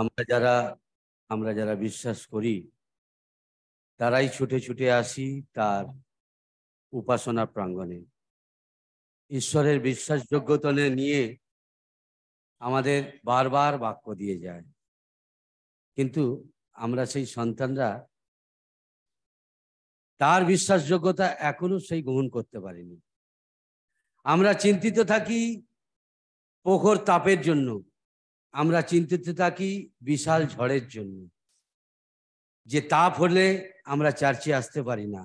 আমরা যারা আমরা যারা বিশ্বাস করি তারাই ছুটে ছুটে আসি তার উপাসনা প্রাঙ্গণে ঈশ্বরের বিশ্বাসযোগ্যতনে নিয়ে আমাদের বারবার বাক্য দিয়ে যায় কিন্তু আমরা সেই সন্তানরা তার বিশ্বাসযোগ্যতা এখনো সেই গ্রহণ করতে পারিনি আমরা চিন্তিত থাকি পোখর তাপের জন্য আমরা চিন্তিত থাকি বিশাল ঝড়ের জন্য যে তাপ হলে আমরা চার্চে আসতে পারি না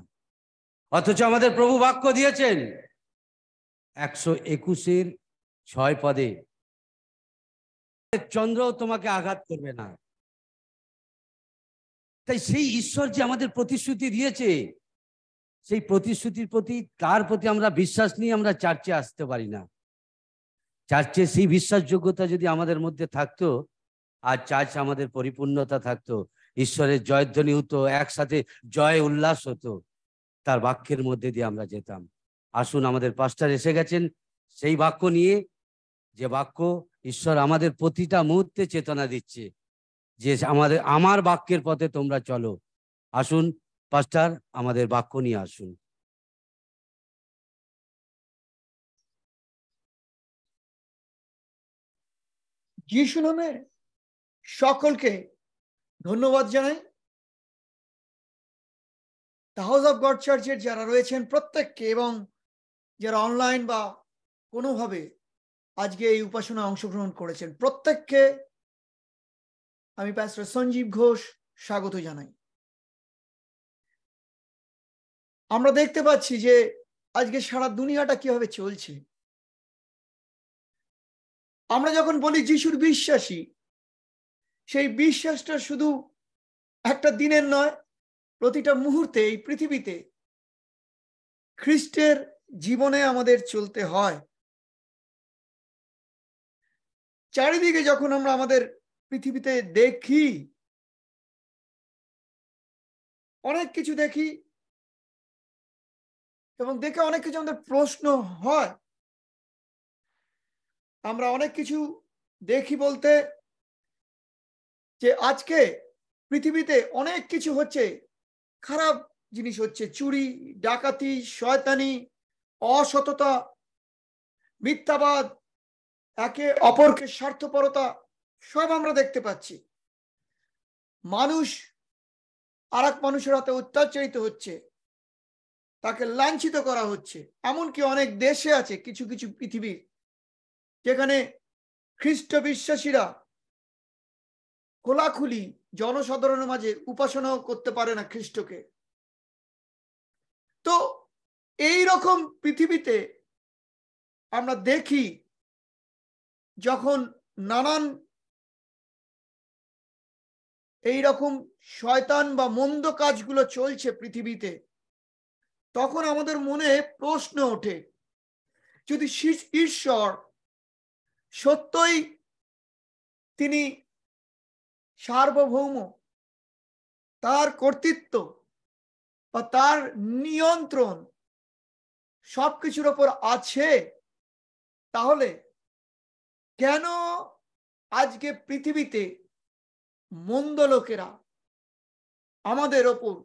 অথচ আমাদের প্রভু বাক্য দিয়েছেন একশো একুশের ছয় পদে চন্দ্র তোমাকে আঘাত করবে না তাই সেই ঈশ্বর যে আমাদের প্রতিশ্রুতি দিয়েছে সেই প্রতিশ্রুতির প্রতি তার প্রতি আমরা বিশ্বাস নিয়ে আমরা চার্চে আসতে পারি না চার্চে সেই বিশ্বাসযোগ্যতা যদি আমাদের মধ্যে থাকতো আর চার্চ আমাদের পরিপূর্ণতা থাকতো ঈশ্বরের জয়ধ্বনি হতো একসাথে জয় উল্লাস হতো তার বাক্যের মধ্যে দিয়ে আমরা যেতাম আসুন আমাদের পাস্টার এসে গেছেন সেই বাক্য নিয়ে যে বাক্য ঈশ্বর আমাদের প্রতিটা মুহূর্তে চেতনা দিচ্ছে যে আমাদের আমার বাক্যের পথে তোমরা চলো আসুন পাস্টার আমাদের বাক্য নিয়ে আসুন যিশু নামে সকলকে ধন্যবাদ জানাই হাউস অফ গড চার্চের যারা রয়েছেন প্রত্যেককে এবং যারা অনলাইন বা কোনোভাবে আজকে এই উপাসনা অংশগ্রহণ করেছেন প্রত্যেককে আমি প্যাস্টর সঞ্জীব ঘোষ স্বাগত জানাই আমরা দেখতে পাচ্ছি যে আজকে সারা দুনিয়াটা কিভাবে চলছে আমরা যখন বলি যিশুর বিশ্বাসী সেই বিশ্বাসটা শুধু একটা দিনের নয় প্রতিটা মুহূর্তে এই পৃথিবীতে খ্রিস্টের জীবনে আমাদের চলতে হয় চারিদিকে যখন আমরা আমাদের পৃথিবীতে দেখি অনেক কিছু দেখি এবং দেখে অনেক কিছু আমাদের প্রশ্ন হয় আমরা অনেক কিছু দেখি বলতে যে আজকে পৃথিবীতে অনেক কিছু হচ্ছে খারাপ জিনিস হচ্ছে চুরি ডাকাতি শয়তানি অসততা মিথ্যাবাদ একে অপরকে স্বার্থপরতা সব আমরা দেখতে পাচ্ছি মানুষ আর এক মানুষের হাতে অত্যাচারিত হচ্ছে তাকে লাঞ্ছিত করা হচ্ছে এমনকি অনেক দেশে আছে কিছু কিছু পৃথিবীর যেখানে খ্রিস্ট বিশ্বাসীরা খোলাখুলি জনসাধারণের মাঝে উপাসনাও করতে পারে না খ্রিস্টকে তো এই রকম পৃথিবীতে আমরা দেখি যখন নানান এই রকম শয়তান বা মন্দ কাজগুলো চলছে পৃথিবীতে তখন আমাদের মনে প্রশ্ন ওঠে যদি ঈশ্বর সত্যই তিনি সার্বভৌম তার কর্তৃত্ব বা তার নিয়ন্ত্রণ সবকিছুর ওপর আছে তাহলে কেন আজকে পৃথিবীতে মন্দ লোকেরা আমাদের ওপর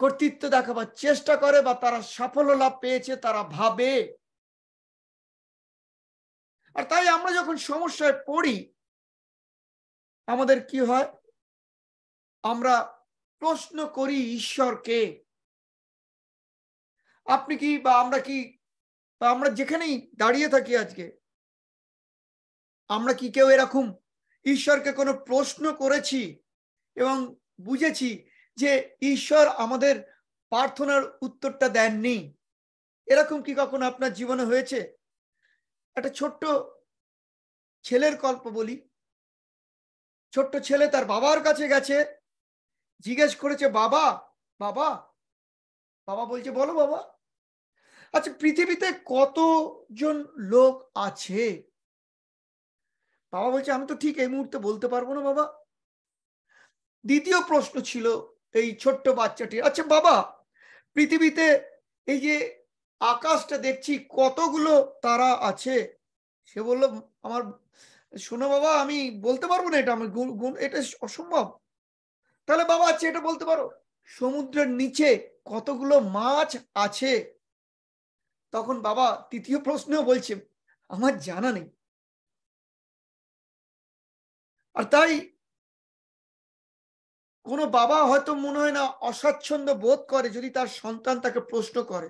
কর্তৃত্ব দেখাবার চেষ্টা করে বা তারা সাফল্য লাভ পেয়েছে তারা ভাবে আর তাই আমরা যখন সমস্যায় পড়ি আমাদের কি হয় আমরা প্রশ্ন করি ঈশ্বরকে আপনি কি বা আমরা কি বা আমরা যেখানেই দাঁড়িয়ে থাকি আজকে আমরা কি কেউ এরকম ঈশ্বরকে কোনো প্রশ্ন করেছি এবং বুঝেছি যে ঈশ্বর আমাদের প্রার্থনার উত্তরটা দেননি এরকম কি কখনো আপনার জীবনে হয়েছে একটা ছোট্ট ছেলের গল্প বলি ছোট্ট ছেলে তার বাবার কাছে গেছে জিজ্ঞেস করেছে বাবা বাবা বাবা বলছে বলো বাবা আচ্ছা পৃথিবীতে কতজন লোক আছে বাবা বলছে আমি তো ঠিক এই মুহূর্তে বলতে পারবো না বাবা দ্বিতীয় প্রশ্ন ছিল এই ছোট্ট বাচ্চাটির আচ্ছা বাবা পৃথিবীতে এই যে আকাশটা দেখছি কতগুলো তারা আছে সে বললো আমার শোনো বাবা আমি বলতে পারবো না এটা আমি গুণ এটা অসম্ভব তাহলে বাবা আছে আচ্ছা, এটা বলতে পারো সমুদ্রের নিচে কতগুলো মাছ আছে তখন বাবা তৃতীয় প্রশ্নও বলছে আমার জানা নেই আর তাই কোনো বাবা হয়তো মনে হয় না অস্বাচ্ছন্দ্য বোধ করে যদি তার সন্তান তাকে প্রশ্ন করে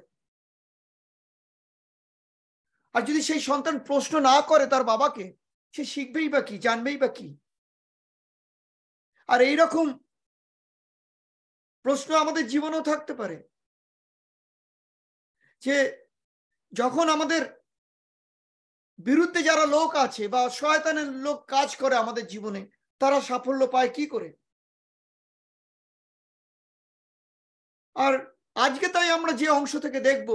আর যদি সেই সন্তান প্রশ্ন না করে তার বাবাকে সে শিখবেই বা কি জানবেই বা কি আর এইরকম প্রশ্ন আমাদের জীবনেও থাকতে পারে যে যখন আমাদের বিরুদ্ধে যারা লোক আছে বা শয়তানের লোক কাজ করে আমাদের জীবনে তারা সাফল্য পায় কি করে আর আজকে তাই আমরা যে অংশ থেকে দেখবো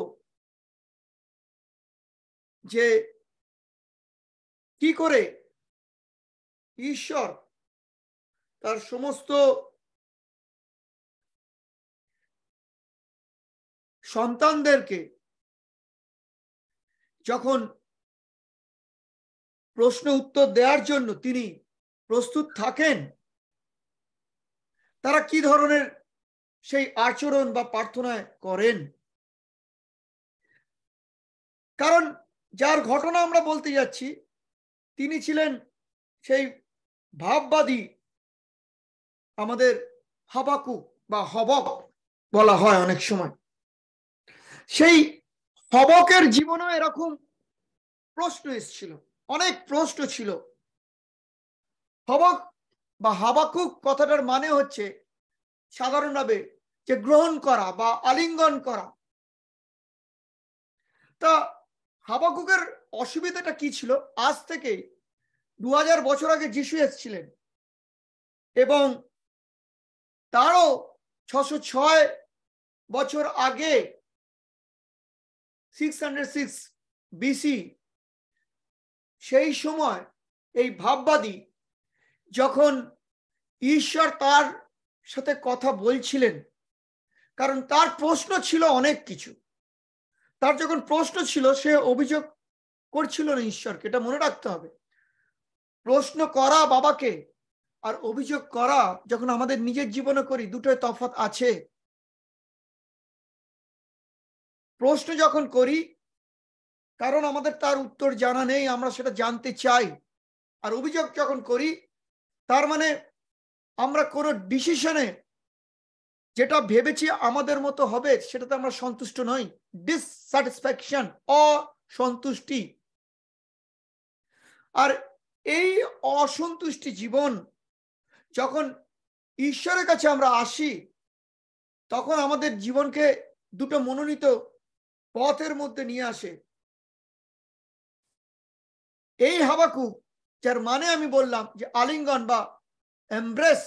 যে কি করে ঈশ্বর তার সমস্ত সন্তানদেরকে যখন প্রশ্ন উত্তর দেওয়ার জন্য তিনি প্রস্তুত থাকেন তারা কি ধরনের সেই আচরণ বা প্রার্থনায় করেন কারণ যার ঘটনা আমরা বলতে যাচ্ছি তিনি ছিলেন সেই ভাববাদী আমাদের হাবাকু বা হবক বলা হয় অনেক সময় সেই হবকের জীবনে এরকম প্রশ্ন এসেছিল অনেক প্রশ্ন ছিল হবক বা হাবাকুক কথাটার মানে হচ্ছে সাধারণভাবে যে গ্রহণ করা বা আলিঙ্গন করা তা হাবাকুকের অসুবিধাটা কি ছিল আজ থেকে দু বছর আগে যিশু এসেছিলেন এবং তারও ছশো ছয় বছর আগে সিক্স হান্ড্রেড সিক্স বিসি সেই সময় এই ভাববাদী যখন ঈশ্বর তার সাথে কথা বলছিলেন কারণ তার প্রশ্ন ছিল অনেক কিছু তার যখন প্রশ্ন ছিল সে অভিযোগ করছিল না ঈশ্বরকে এটা মনে রাখতে হবে প্রশ্ন করা বাবাকে আর অভিযোগ করা যখন আমাদের নিজের জীবনে করি দুটোই তফাত আছে প্রশ্ন যখন করি কারণ আমাদের তার উত্তর জানা নেই আমরা সেটা জানতে চাই আর অভিযোগ যখন করি তার মানে আমরা কোনো ডিসিশনে যেটা ভেবেছি আমাদের মতো হবে সেটাতে আমরা সন্তুষ্ট নই ডিসস্যাটিসফ্যাকশন অসন্তুষ্টি আর এই অসন্তুষ্টি জীবন যখন ঈশ্বরের কাছে আমরা আসি তখন আমাদের জীবনকে দুটো মনোনীত পথের মধ্যে নিয়ে আসে এই হাবাকু যার মানে আমি বললাম যে আলিঙ্গন বা এমব্রেস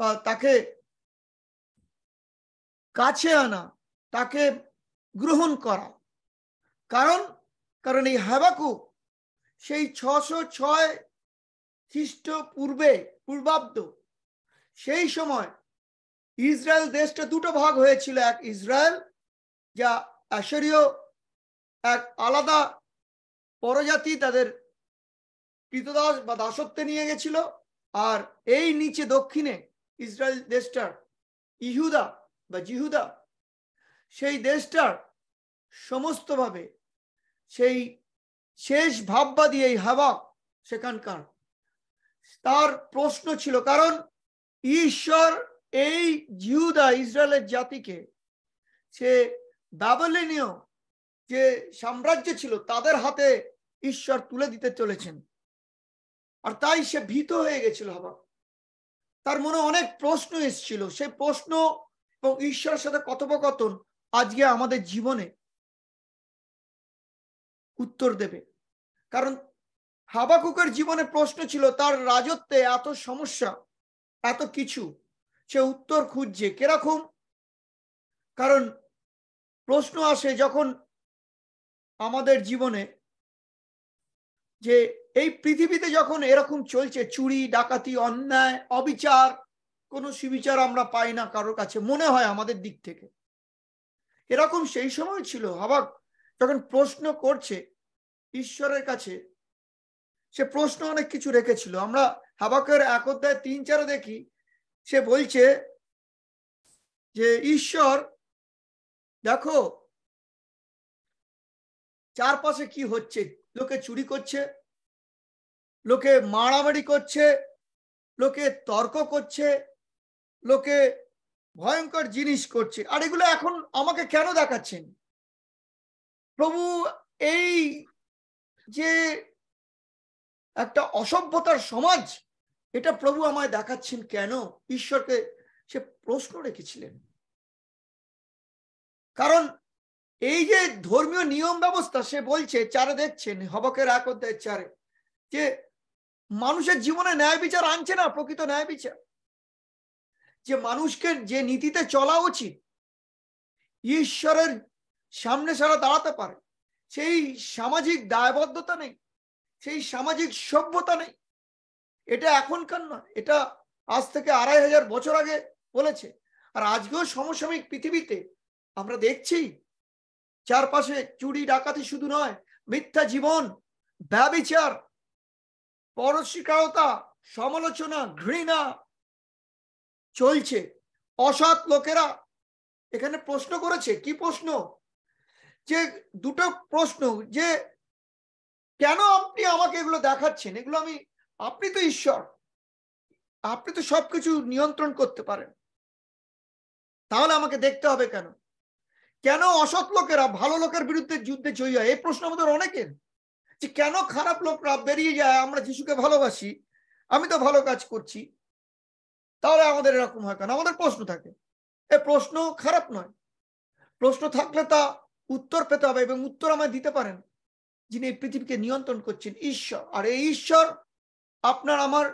বা তাকে কাছে আনা তাকে গ্রহণ করা কারণ কারণ এই হাবাকু সেই ছশো ছয় খ্রিস্ট পূর্বে পূর্বাব্দ সেই সময় ইসরায়েল দেশটা দুটো ভাগ হয়েছিল এক ইসরায়েল যা অ্যাশরীয় এক আলাদা পরজাতি তাদের কৃতদাস বা দাসত্বে নিয়ে গেছিল আর এই নিচে দক্ষিণে ইসরায়েল দেশটার ইহুদা বা জিহুদা সেই দেশটার সমস্তভাবে সেই শেষ ভাববাদী এই হাবাক সেখানকার তার প্রশ্ন ছিল কারণ ঈশ্বর এই জিহুদা ইসরায়েলের জাতিকে সে ব্যাবলিনীয় যে সাম্রাজ্য ছিল তাদের হাতে ঈশ্বর তুলে দিতে চলেছেন আর তাই সে ভীত হয়ে গেছিল হাবাক তার মনে অনেক প্রশ্ন এসছিল সে প্রশ্ন এবং ঈশ্বরের সাথে কথোপকথন আজকে আমাদের জীবনে উত্তর দেবে কারণ হাবাকুকের জীবনে প্রশ্ন ছিল তার রাজত্বে এত সমস্যা এত কিছু সে উত্তর খুঁজছে কেরকম কারণ প্রশ্ন আসে যখন আমাদের জীবনে যে এই পৃথিবীতে যখন এরকম চলছে চুরি ডাকাতি অন্যায় অবিচার কোনো সুবিচার আমরা পাই না কারোর কাছে মনে হয় আমাদের দিক থেকে এরকম সেই সময় ছিল হাবাক যখন প্রশ্ন করছে ঈশ্বরের কাছে সে প্রশ্ন অনেক কিছু রেখেছিল আমরা হাবাকের এক অধ্যায় তিন চারে দেখি সে বলছে যে ঈশ্বর দেখো চারপাশে কি হচ্ছে লোকে চুরি করছে লোকে মারামারি করছে লোকে তর্ক করছে লোকে ভয়ঙ্কর জিনিস করছে আর এগুলো এখন আমাকে কেন দেখাচ্ছেন প্রভু এই যে একটা অসভ্যতার সমাজ এটা প্রভু আমায় দেখাচ্ছেন কেন ঈশ্বরকে সে প্রশ্ন রেখেছিলেন কারণ এই যে ধর্মীয় নিয়ম ব্যবস্থা সে বলছে চারে দেখছেন হবকের এক অধ্যায় চারে যে মানুষের জীবনে ন্যায় বিচার আনছে না প্রকৃত ন্যায় বিচার যে মানুষকে যে নীতিতে চলা উচিত ঈশ্বরের সামনে সারা দাঁড়াতে পারে সেই সামাজিক দায়বদ্ধতা নেই সেই সামাজিক সভ্যতা নেই এটা এখনকার নয় এটা আজ থেকে আড়াই হাজার বছর আগে বলেছে আর আজকেও সমসাময়িক পৃথিবীতে আমরা দেখছি চারপাশে চুরি ডাকাতি শুধু নয় মিথ্যা জীবন ব্যবিচার পরশিকারতা সমালোচনা ঘৃণা চলছে অসৎ লোকেরা এখানে প্রশ্ন করেছে কি প্রশ্ন যে দুটো প্রশ্ন যে কেন আপনি আমাকে এগুলো দেখাচ্ছেন এগুলো আমি আপনি তো ঈশ্বর আপনি তো সবকিছু নিয়ন্ত্রণ করতে পারেন তাহলে আমাকে দেখতে হবে কেন কেন অসৎ লোকেরা ভালো লোকের বিরুদ্ধে যুদ্ধে জয়ী হয় এই প্রশ্ন আমাদের অনেকের যে কেন খারাপ লোকরা বেরিয়ে যায় আমরা যিশুকে ভালোবাসি আমি তো ভালো কাজ করছি তাহলে আমাদের এরকম হয় কেন আমাদের প্রশ্ন থাকে এ প্রশ্ন খারাপ নয় প্রশ্ন থাকলে তা উত্তর পেতে হবে এবং উত্তর আমায় দিতে পারেন যিনি এই পৃথিবীকে নিয়ন্ত্রণ করছেন ঈশ্বর আর এই ঈশ্বর আপনার আমার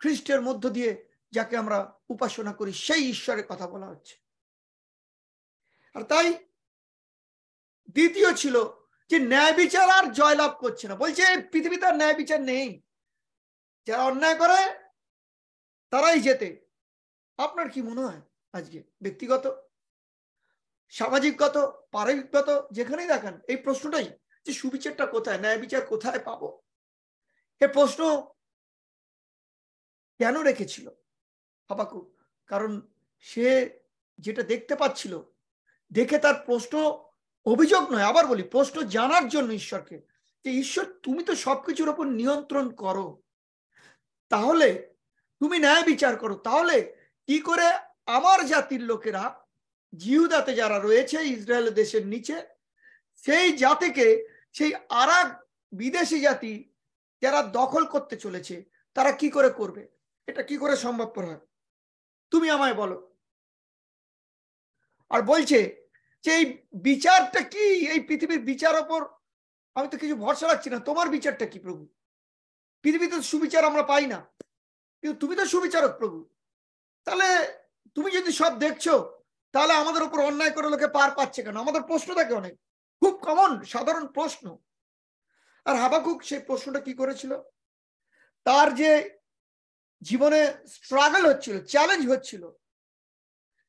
খ্রিস্টের মধ্য দিয়ে যাকে আমরা উপাসনা করি সেই ঈশ্বরের কথা বলা হচ্ছে আর তাই দ্বিতীয় ছিল যে ন্যায় বিচার আর জয়লাভ করছে না বলছে পৃথিবীতে ন্যায় বিচার নেই যারা অন্যায় করে তারাই যেতে আপনার কি মনে হয় আজকে ব্যক্তিগত সামাজিকগত পারিবারিকগত যেখানেই দেখেন এই প্রশ্নটাই যে সুবিচারটা কোথায় ন্যায় বিচার কোথায় পাবো এ প্রশ্ন কেন রেখেছিল হাবাকু কারণ সে যেটা দেখতে পাচ্ছিল দেখে তার প্রশ্ন অভিযোগ নয় আবার বলি প্রশ্ন জানার জন্য ঈশ্বরকে যে ঈশ্বর তুমি তো সবকিছুর ওপর নিয়ন্ত্রণ করো তাহলে তুমি ন্যায় বিচার করো তাহলে কি করে আমার জাতির লোকেরা জিহুদাতে যারা রয়েছে ইসরায়েল দেশের নিচে সেই জাতিকে সেই আর বিদেশি জাতি যারা দখল করতে চলেছে তারা কি করে করবে এটা কি করে সম্ভবপর হয় তুমি আমায় বলো আর বলছে যে এই বিচারটা কি এই পৃথিবীর বিচার ওপর আমি তো কিছু ভরসা রাখছি না তোমার বিচারটা কি প্রভু পৃথিবীতে সুবিচার আমরা পাই না কিন্তু তুমি তো সুবিচারক প্রভু তাহলে তুমি যদি সব দেখছো তাহলে আমাদের উপর অন্যায় করে লোকে পার পাচ্ছে কেন আমাদের প্রশ্ন থাকে অনেক খুব কমন সাধারণ প্রশ্ন আর হাবাকুক সেই প্রশ্নটা কি করেছিল তার যে জীবনে স্ট্রাগল হচ্ছিল চ্যালেঞ্জ হচ্ছিল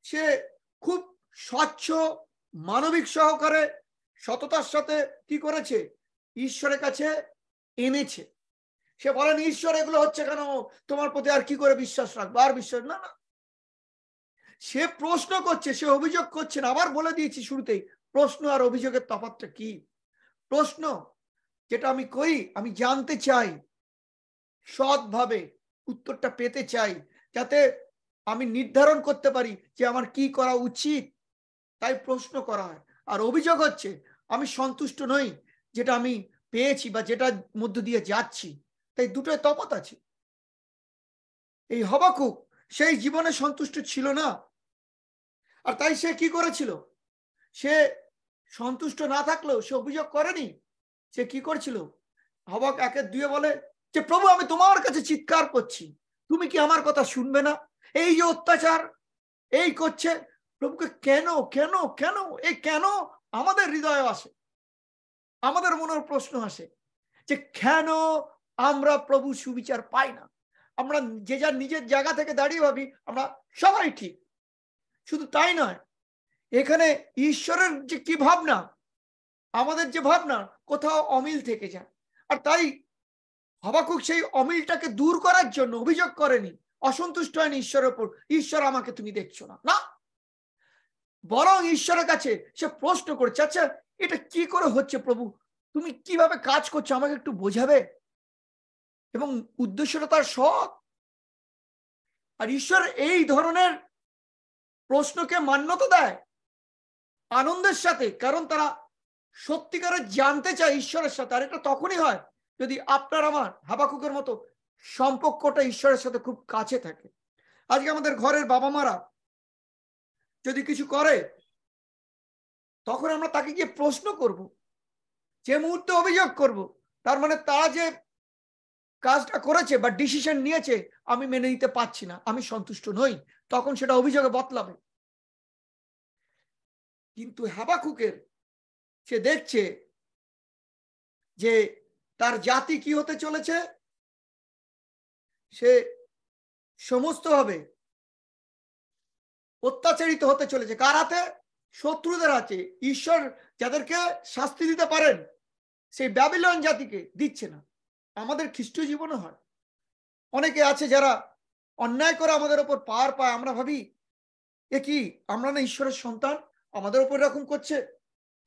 সে খুব স্বচ্ছ মানবিক সহকারে সততার সাথে কি করেছে ঈশ্বরের কাছে এনেছে সে বলেন ঈশ্বর এগুলো হচ্ছে কেন তোমার প্রতি আর কি করে বিশ্বাস রাখবো আর বিশ্বাস না না সে প্রশ্ন করছে সে অভিযোগ করছে না আবার বলে দিয়েছি শুরুতেই প্রশ্ন আর অভিযোগের তফাতটা কি প্রশ্ন যেটা আমি কই আমি জানতে চাই সৎভাবে উত্তরটা পেতে চাই যাতে আমি নির্ধারণ করতে পারি যে আমার কি করা উচিত তাই প্রশ্ন করা হয় আর অভিযোগ হচ্ছে আমি সন্তুষ্ট নই যেটা আমি পেয়েছি বা যেটার মধ্য দিয়ে যাচ্ছি তাই দুটোই তফাত আছে এই হবাকুক সেই জীবনে সন্তুষ্ট ছিল না আর তাই সে কি করেছিল সে সন্তুষ্ট না থাকলেও সে অভিযোগ করেনি সে কি করছিল হবাক একে দুয়ে বলে যে প্রভু আমি তোমার কাছে চিৎকার করছি তুমি কি আমার কথা শুনবে না এই যে অত্যাচার এই করছে প্রভুকে কেন কেন কেন এই কেন আমাদের হৃদয় আসে আমাদের মনের প্রশ্ন আসে যে কেন আমরা প্রভু সুবিচার পাই না আমরা যে যার নিজের জায়গা থেকে দাঁড়িয়ে ভাবি আমরা সবাই ঠিক শুধু তাই নয় এখানে ঈশ্বরের যে কি ভাবনা আমাদের যে ভাবনা কোথাও অমিল থেকে যায় আর তাই হবাকুক সেই অমিলটাকে দূর করার জন্য অভিযোগ করেনি অসন্তুষ্ট হয়নি ঈশ্বরের ওপর ঈশ্বর আমাকে তুমি দেখছো না না বরং ঈশ্বরের কাছে সে প্রশ্ন করেছে আচ্ছা এটা কি করে হচ্ছে প্রভু তুমি কিভাবে কাজ করছো আমাকে একটু বোঝাবে এবং উদ্দেশ্যটা তার আর ঈশ্বর এই ধরনের প্রশ্নকে মান্যতা দেয় আনন্দের সাথে কারণ তারা সত্যিকারের জানতে চায় ঈশ্বরের সাথে আর এটা তখনই হয় যদি আপনার আমার হাবাকুকের মতো সম্পর্কটা ঈশ্বরের সাথে খুব কাছে থাকে আজকে আমাদের ঘরের বাবা মারা যদি কিছু করে তখন আমরা তাকে গিয়ে প্রশ্ন করব যে মুহূর্তে অভিযোগ করব তার মানে তারা যে কাজটা করেছে বা ডিসিশন নিয়েছে আমি মেনে নিতে পারছি না আমি সন্তুষ্ট নই তখন সেটা অভিযোগে বতলাবে কিন্তু হ্যাবাকুকের সে দেখছে যে তার জাতি কি হতে চলেছে সে সমস্তভাবে অত্যাচারিত হতে চলেছে কার হাতে শত্রুদের আছে ঈশ্বর যাদেরকে শাস্তি দিতে পারেন সেই ব্যাবিলন জাতিকে দিচ্ছে না আমাদের খ্রিস্টীয় জীবনও হয় অনেকে আছে যারা অন্যায় করে আমাদের ওপর পার পায় আমরা ভাবি এ কি আমরা না ঈশ্বরের সন্তান আমাদের ওপর এরকম করছে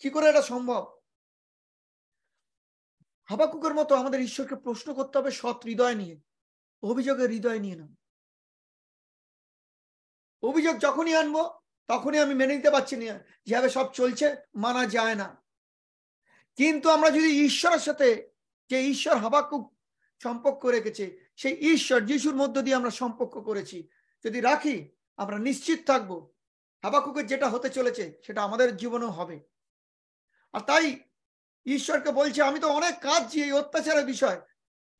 কি করে এটা সম্ভব হাবাকুকের মতো আমাদের ঈশ্বরকে প্রশ্ন করতে হবে সৎ হৃদয় নিয়ে অভিযোগের হৃদয় নিয়ে না অভিযোগ যখনই আনবো তখনই আমি মেনে নিতে পারছি না যেভাবে সব চলছে মানা যায় না কিন্তু আমরা যদি ঈশ্বরের সাথে যে ঈশ্বর হাবাকুক সম্পর্ক রেখেছে সেই ঈশ্বর যিশুর মধ্য দিয়ে আমরা সম্পর্ক করেছি যদি রাখি আমরা নিশ্চিত থাকব হাবাকুকের যেটা হতে চলেছে সেটা আমাদের জীবনেও হবে আর তাই ঈশ্বরকে বলছে আমি তো অনেক কাজ এই অত্যাচারের বিষয়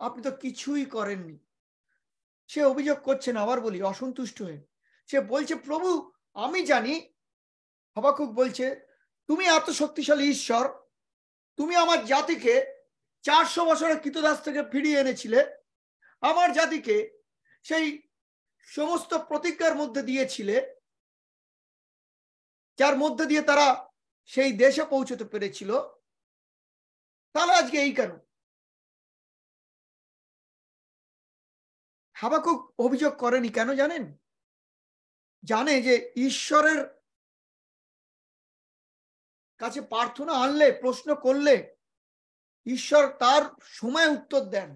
আপনি তো কিছুই করেননি সে অভিযোগ করছেন আবার বলি অসন্তুষ্ট হয়ে সে বলছে প্রভু আমি জানি হাবাকুক বলছে তুমি এত শক্তিশালী ঈশ্বর তুমি আমার জাতিকে চারশো বছরের কৃতদাস থেকে ফিরিয়ে এনেছিলে আমার জাতিকে সেই সমস্ত প্রতিজ্ঞার মধ্যে দিয়েছিলে যার মধ্যে দিয়ে তারা সেই দেশে পৌঁছতে পেরেছিল তাহলে আজকে এই কেন হাবাকুক অভিযোগ করেনি কেন জানেন জানে যে ঈশ্বরের কাছে প্রার্থনা আনলে প্রশ্ন করলে ঈশ্বর তার সময় উত্তর দেন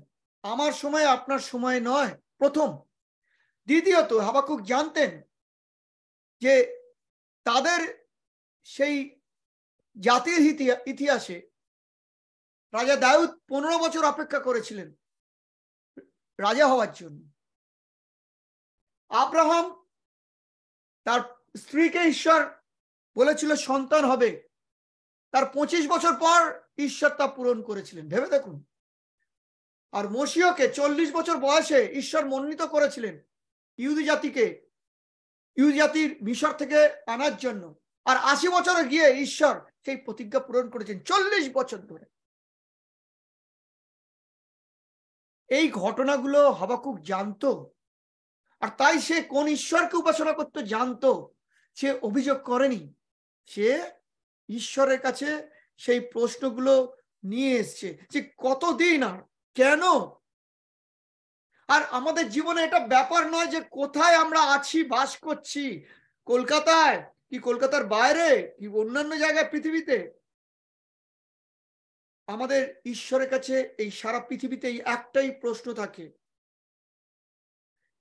আমার সময় আপনার সময় নয় প্রথম দ্বিতীয়ত হাবাকুক জানতেন যে তাদের সেই জাতির ইতিহাসে রাজা দায়ুদ পনেরো বছর অপেক্ষা করেছিলেন রাজা হওয়ার জন্য আব্রাহাম তার স্ত্রীকে ঈশ্বর বলেছিল সন্তান হবে তার পঁচিশ বছর পর ঈশ্বর তা পূরণ করেছিলেন ভেবে দেখুন আর মসিয়কে চল্লিশ বছর বয়সে ঈশ্বর মনোনীত করেছিলেন ইহুদি জাতিকে ইহুদি জাতির মিশর থেকে আনার জন্য আর আশি বছরে গিয়ে ঈশ্বর সেই প্রতিজ্ঞা পূরণ করেছেন চল্লিশ বছর ধরে এই ঘটনাগুলো হবাকুক জানতো আর তাই সে কোন ঈশ্বরকে উপাসনা করতে জানতো সে অভিযোগ করেনি সে ঈশ্বরের কাছে সেই প্রশ্নগুলো নিয়ে এসছে যে কতদিন আর কেন আর আমাদের জীবনে এটা ব্যাপার নয় যে কোথায় আমরা আছি বাস করছি কলকাতায় কি কলকাতার বাইরে কি অন্যান্য জায়গায় পৃথিবীতে আমাদের ঈশ্বরের কাছে এই সারা পৃথিবীতে এই একটাই প্রশ্ন থাকে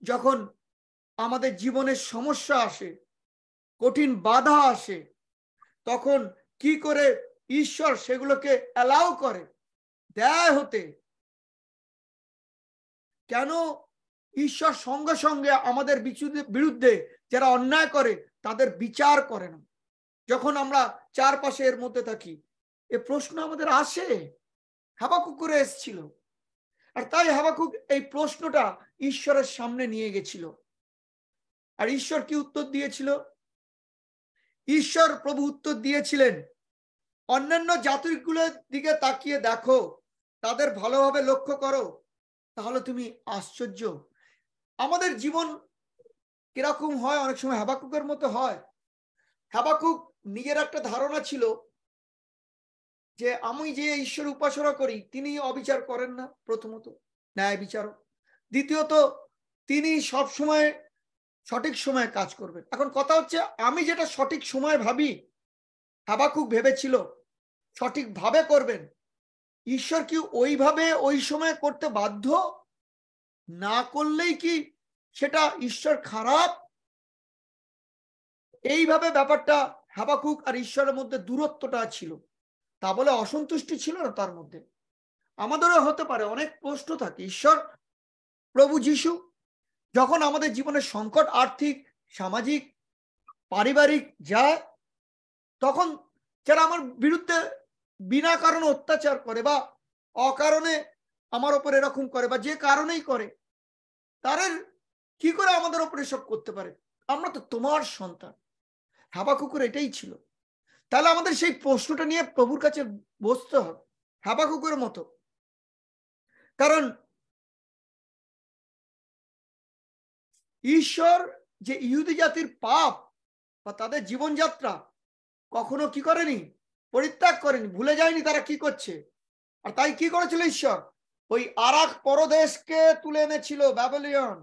যখন আমাদের জীবনের সমস্যা আসে কঠিন বাধা আসে তখন কি করে ঈশ্বর সেগুলোকে অ্যালাউ করে দেয় হতে কেন ঈশ্বর সঙ্গে সঙ্গে আমাদের বিরুদ্ধে যারা অন্যায় করে তাদের বিচার করে না যখন আমরা চারপাশে এর মধ্যে থাকি এ প্রশ্ন আমাদের আসে হাবাকুক করে এসছিল আর তাই হাবাকুক এই প্রশ্নটা ঈশ্বরের সামনে নিয়ে গেছিল আর ঈশ্বর কি উত্তর দিয়েছিল ঈশ্বর প্রভু উত্তর দিয়েছিলেন অন্যান্য জাতিগুলোর দিকে তাকিয়ে দেখো তাদের ভালোভাবে লক্ষ্য করো তাহলে তুমি আশ্চর্য আমাদের জীবন কিরকম হয় অনেক সময় হ্যাবাকুকের মতো হয় হ্যাবাকুক নিজের একটা ধারণা ছিল যে আমি যে ঈশ্বর উপাসনা করি তিনি অবিচার করেন না প্রথমত ন্যায় বিচারক দ্বিতীয়ত তিনি সব সময় সঠিক সময়ে কাজ করবেন এখন কথা হচ্ছে আমি যেটা সঠিক সময় ভাবি হাবাকুক ভেবেছিল সঠিকভাবে করবেন ঈশ্বর কি ওইভাবে ওই সময় করতে বাধ্য না করলেই কি সেটা ঈশ্বর খারাপ এইভাবে ব্যাপারটা হাবাকুক আর ঈশ্বরের মধ্যে দূরত্বটা ছিল তা বলে অসন্তুষ্টি ছিল না তার মধ্যে আমাদেরও হতে পারে অনেক প্রশ্ন থাকে ঈশ্বর প্রভু যিশু যখন আমাদের জীবনের সংকট আর্থিক সামাজিক পারিবারিক যা তখন যারা আমার বিরুদ্ধে বিনা কারণে অত্যাচার করে বা অকারণে আমার ওপর এরকম করে বা যে কারণেই করে তাদের কি করে আমাদের ওপরে সব করতে পারে আমরা তো তোমার সন্তান হাবা কুকুর এটাই ছিল তাহলে আমাদের সেই প্রশ্নটা নিয়ে প্রভুর কাছে বসতে হবে হাবা কুকুরের মতো কারণ ঈশ্বর যে ইহুদি জাতির পাপ বা তাদের জীবনযাত্রা কখনো কি করেনি পরিত্যাগ করেনি ভুলে যায়নি তারা কি করছে আর তাই কি করেছিল ঈশ্বর ওই আরাক পরদেশকে তুলে এনেছিল ব্যাবলিয়ন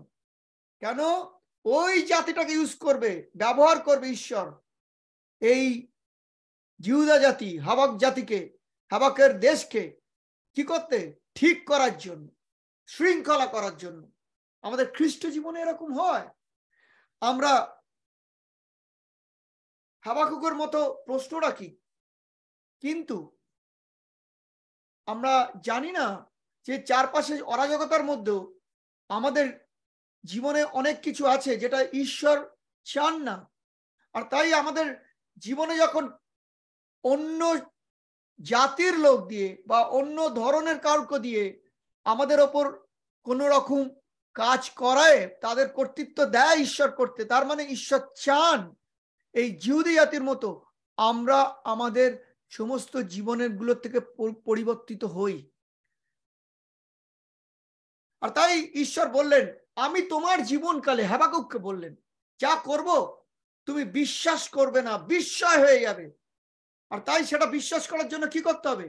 কেন ওই জাতিটাকে ইউজ করবে ব্যবহার করবে ঈশ্বর এই জিউদা জাতি হাবাক জাতিকে হাবাকের দেশকে কি করতে ঠিক করার জন্য শৃঙ্খলা করার জন্য আমাদের খ্রিস্ট জীবনে এরকম হয় আমরা হাবাকুকের মতো প্রশ্ন রাখি কিন্তু আমরা জানি না যে চারপাশে অরাজকতার মধ্যেও আমাদের জীবনে অনেক কিছু আছে যেটা ঈশ্বর চান না আর তাই আমাদের জীবনে যখন অন্য জাতির লোক দিয়ে বা অন্য ধরনের কাউকে দিয়ে আমাদের ওপর কোনো রকম কাজ করায় তাদের কর্তৃত্ব দেয় ঈশ্বর করতে তার মানে ঈশ্বর চান এই জিহুদি জাতির মতো আমরা আমাদের সমস্ত জীবনের গুলোর থেকে পরিবর্তিত হই আর তাই ঈশ্বর বললেন আমি তোমার জীবনকালে হেবাকুককে বললেন যা করব তুমি বিশ্বাস করবে না বিস্ময় হয়ে যাবে আর তাই সেটা বিশ্বাস করার জন্য কি করতে হবে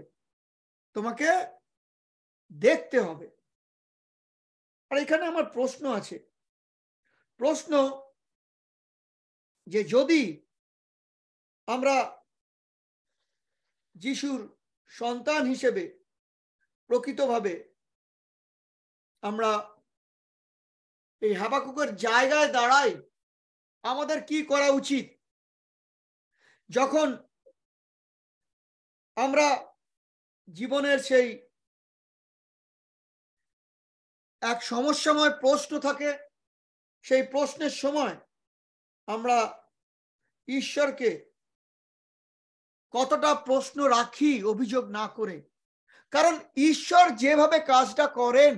তোমাকে দেখতে হবে আর এখানে আমার প্রশ্ন আছে প্রশ্ন যে যদি আমরা যিশুর সন্তান হিসেবে প্রকৃতভাবে আমরা এই হাবাকুকের জায়গায় দাঁড়াই আমাদের কি করা উচিত যখন আমরা জীবনের সেই এক সমস্যাময় প্রশ্ন থাকে সেই প্রশ্নের সময় আমরা ঈশ্বরকে কতটা প্রশ্ন রাখি অভিযোগ না করে কারণ ঈশ্বর যেভাবে কাজটা করেন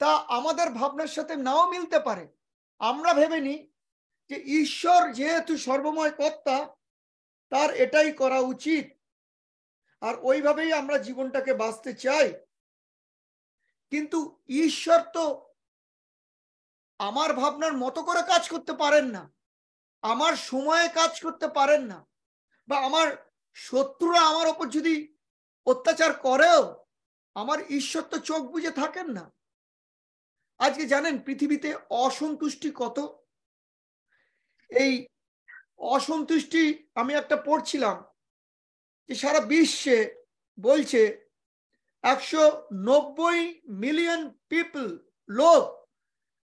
তা আমাদের ভাবনার সাথে নাও মিলতে পারে আমরা ভেবে নিই যে ঈশ্বর যেহেতু সর্বময় কর্তা তার এটাই করা উচিত আর ওইভাবেই আমরা জীবনটাকে বাঁচতে চাই কিন্তু ঈশ্বর তো আমার ভাবনার মতো করে কাজ করতে পারেন না আমার সময়ে কাজ করতে পারেন না বা আমার শত্রুরা আমার ওপর যদি অত্যাচার করেও আমার ঈশ্বর তো চোখ বুঝে থাকেন না আজকে জানেন পৃথিবীতে অসন্তুষ্টি কত এই অসন্তুষ্টি আমি একটা পড়ছিলাম যে সারা বিশ্বে বলছে একশো মিলিয়ন পিপল লোক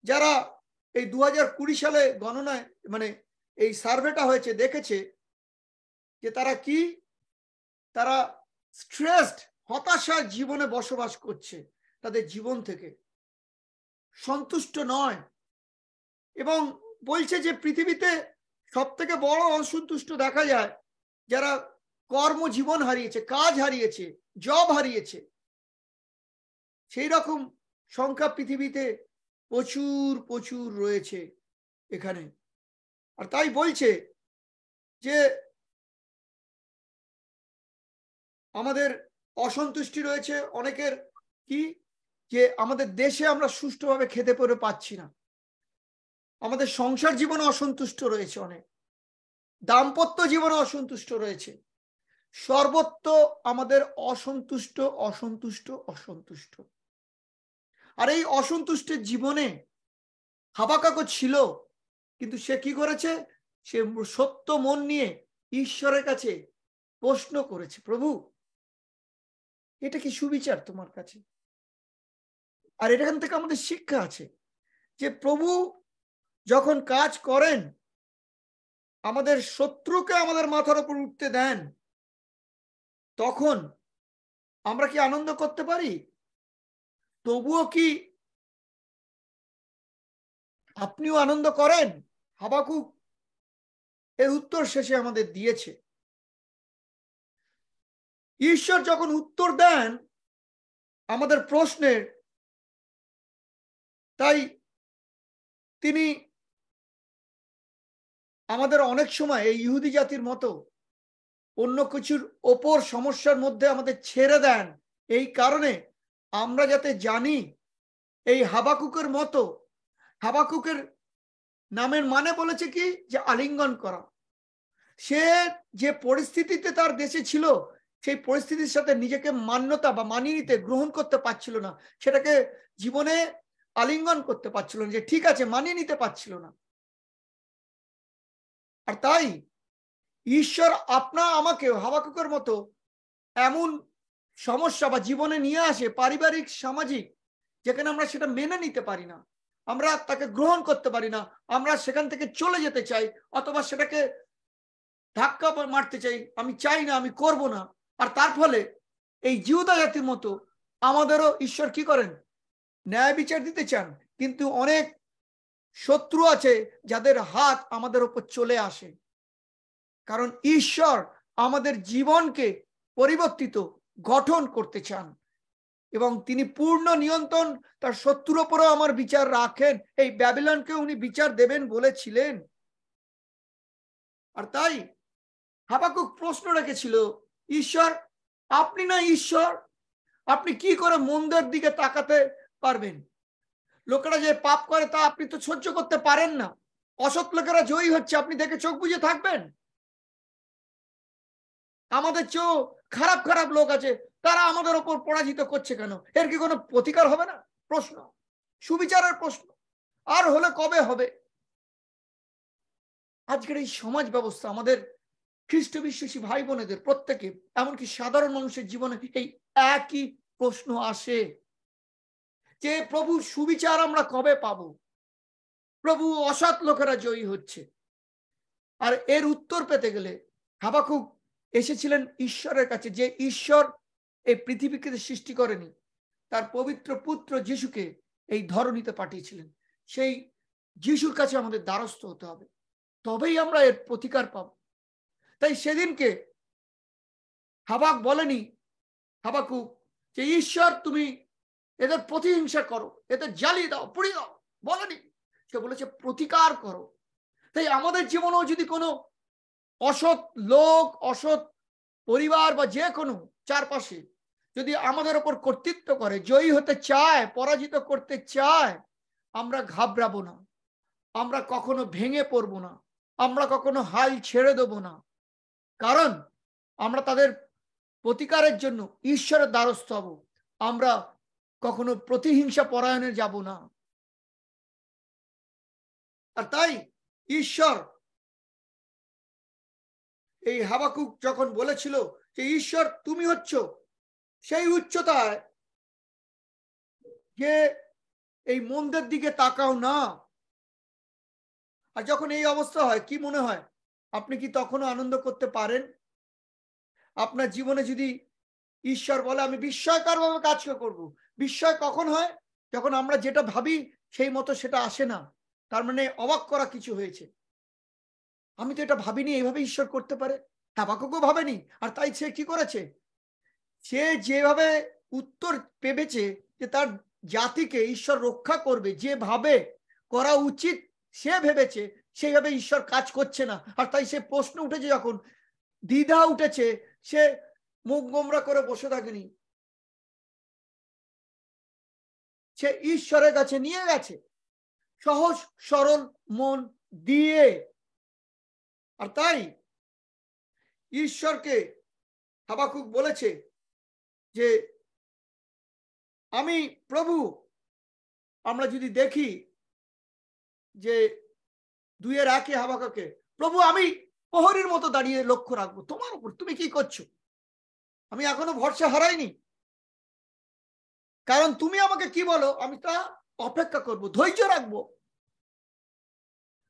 যারা এই দু সালে গণনায় মানে এই সার্ভেটা হয়েছে দেখেছে যে তারা কি তারা স্ট্রেসড হতাশা জীবনে বসবাস করছে তাদের জীবন থেকে সন্তুষ্ট নয় এবং বলছে যে পৃথিবীতে সব থেকে বড় অসন্তুষ্ট দেখা যায় যারা কর্মজীবন হারিয়েছে কাজ হারিয়েছে জব হারিয়েছে সেই রকম সংখ্যা পৃথিবীতে প্রচুর প্রচুর রয়েছে এখানে আর তাই বলছে যে আমাদের অসন্তুষ্টি রয়েছে অনেকের কি যে আমাদের দেশে আমরা সুষ্ঠুভাবে খেতে পরে পাচ্ছি না আমাদের সংসার জীবনে অসন্তুষ্ট রয়েছে অনেক দাম্পত্য জীবনে অসন্তুষ্ট রয়েছে সর্বত্র আমাদের অসন্তুষ্ট অসন্তুষ্ট অসন্তুষ্ট আর এই অসন্তুষ্টের জীবনে হাবাকাকো ছিল কিন্তু সে কি করেছে সে সত্য মন নিয়ে ঈশ্বরের কাছে প্রশ্ন করেছে প্রভু এটা কি সুবিচার তোমার কাছে আর এখান থেকে আমাদের শিক্ষা আছে যে প্রভু যখন কাজ করেন আমাদের শত্রুকে আমাদের মাথার উপর উঠতে দেন তখন আমরা কি আনন্দ করতে পারি তবুও কি আপনিও আনন্দ করেন হাবাকুক এর উত্তর শেষে আমাদের দিয়েছে ঈশ্বর যখন উত্তর দেন আমাদের প্রশ্নের তাই তিনি আমাদের অনেক সময় এই ইহুদি জাতির মতো অন্য কিছুর ওপর সমস্যার মধ্যে আমাদের ছেড়ে দেন এই কারণে আমরা যাতে জানি এই হাবাকুকের মতো হাবাকুকের নামের মানে বলেছে কি যে আলিঙ্গন করা সে যে পরিস্থিতিতে তার দেশে ছিল সেই পরিস্থিতির সাথে নিজেকে মান্যতা বা মানিয়ে নিতে গ্রহণ করতে পারছিল না সেটাকে জীবনে আলিঙ্গন করতে পারছিল না যে ঠিক আছে মানিয়ে নিতে পারছিল না আর তাই ঈশ্বর আপনা আমাকে হাবাকুকের মতো এমন সমস্যা বা জীবনে নিয়ে আসে পারিবারিক সামাজিক যেখানে আমরা সেটা মেনে নিতে পারি না আমরা তাকে গ্রহণ করতে পারি না আমরা সেখান থেকে চলে যেতে চাই অথবা সেটাকে ধাক্কা মারতে চাই আমি চাই না আমি করব না আর তার ফলে এই জিউদা জাতির মতো আমাদেরও ঈশ্বর কি করেন ন্যায় বিচার দিতে চান কিন্তু অনেক শত্রু আছে যাদের হাত আমাদের উপর চলে আসে কারণ ঈশ্বর আমাদের জীবনকে পরিবর্তিত গঠন করতে চান এবং তিনি পূর্ণ নিয়ন্ত্রণ তার শত্রুর ওপরও আমার বিচার রাখেন এই ব্যাবিলনকে উনি বিচার দেবেন বলেছিলেন আর তাই হাবাকুক প্রশ্ন রেখেছিল ঈশ্বর আপনি না ঈশ্বর আপনি কি করে মন্দের দিকে তাকাতে পারবেন লোকেরা যে পাপ করে তা আপনি তো সহ্য করতে পারেন না অসৎ লোকেরা জয়ী হচ্ছে আপনি দেখে চোখ বুঝে থাকবেন আমাদের চেয়েও খারাপ খারাপ লোক আছে তারা আমাদের ওপর পরাজিত করছে কেন এর কি কোনো প্রতিকার হবে না প্রশ্ন সুবিচারের প্রশ্ন আর হলে কবে হবে আজকের এই সমাজ ব্যবস্থা আমাদের খ্রিস্ট বিশ্বাসী ভাই বোনেদের প্রত্যেকে এমনকি সাধারণ মানুষের জীবনে এই একই প্রশ্ন আসে যে প্রভু সুবিচার আমরা কবে পাব প্রভু অসৎ লোকেরা জয়ী হচ্ছে আর এর উত্তর পেতে গেলে হাবাকুক এসেছিলেন ঈশ্বরের কাছে যে ঈশ্বর এই পৃথিবীকে সৃষ্টি করেনি তার পবিত্র পুত্র যিশুকে এই ধরণীতে পাঠিয়েছিলেন সেই যিশুর কাছে আমাদের দ্বারস্থ হতে হবে তবেই আমরা এর প্রতিকার পাব তাই সেদিনকে হাবাক বলেনি হাবাকু যে ঈশ্বর তুমি এদের প্রতিহিংসা করো এদের জ্বালিয়ে দাও পুড়িয়ে দাও বলেনি সে বলেছে প্রতিকার করো তাই আমাদের জীবনেও যদি কোনো অসৎ লোক অসৎ পরিবার বা যে কোনো চারপাশে যদি আমাদের ওপর কর্তৃত্ব করে জয়ী হতে চায় পরাজিত করতে চায় আমরা ঘাবড়াবো না আমরা কখনো ভেঙে পড়ব না আমরা কখনো হাল ছেড়ে দেব না কারণ আমরা তাদের প্রতিকারের জন্য ঈশ্বরের দ্বারস্থ হব আমরা কখনো প্রতিহিংসা পরায়ণে যাব না আর তাই ঈশ্বর এই হাবাকুক যখন বলেছিল যে ঈশ্বর তুমি হচ্ছ সেই উচ্চতায় যে এই মন্দের দিকে তাকাও না আর যখন এই অবস্থা হয় কি মনে হয় আপনি কি তখনও আনন্দ করতে পারেন আপনার জীবনে যদি ঈশ্বর বলে আমি বিস্ময়করভাবে কাজ করব বিস্ময় কখন হয় যখন আমরা যেটা ভাবি সেই মতো সেটা আসে না তার মানে অবাক করা কিছু হয়েছে আমি তো এটা ভাবিনি এইভাবে ঈশ্বর করতে পারে হাবাকুকও ভাবেনি আর তাই সে কি করেছে সে যেভাবে উত্তর পেবেছে যে তার জাতিকে ঈশ্বর রক্ষা করবে যেভাবে করা উচিত সে ভেবেছে সেইভাবে ঈশ্বর কাজ করছে না আর তাই সে প্রশ্ন উঠেছে যখন দ্বিধা উঠেছে সে মুখ গোমরা করে বসে থাকেনি সে ঈশ্বরের কাছে নিয়ে গেছে সহজ সরল মন দিয়ে আর তাই ঈশ্বরকে হাবাকুক বলেছে যে আমি প্রভু আমরা যদি দেখি যে দুয়ের একে হাবাকুকে প্রভু আমি প্রহরীর মতো দাঁড়িয়ে লক্ষ্য রাখবো তোমার উপর তুমি কি করছো আমি এখনো ভরসা হারাইনি কারণ তুমি আমাকে কি বলো আমি তা অপেক্ষা করব ধৈর্য রাখবো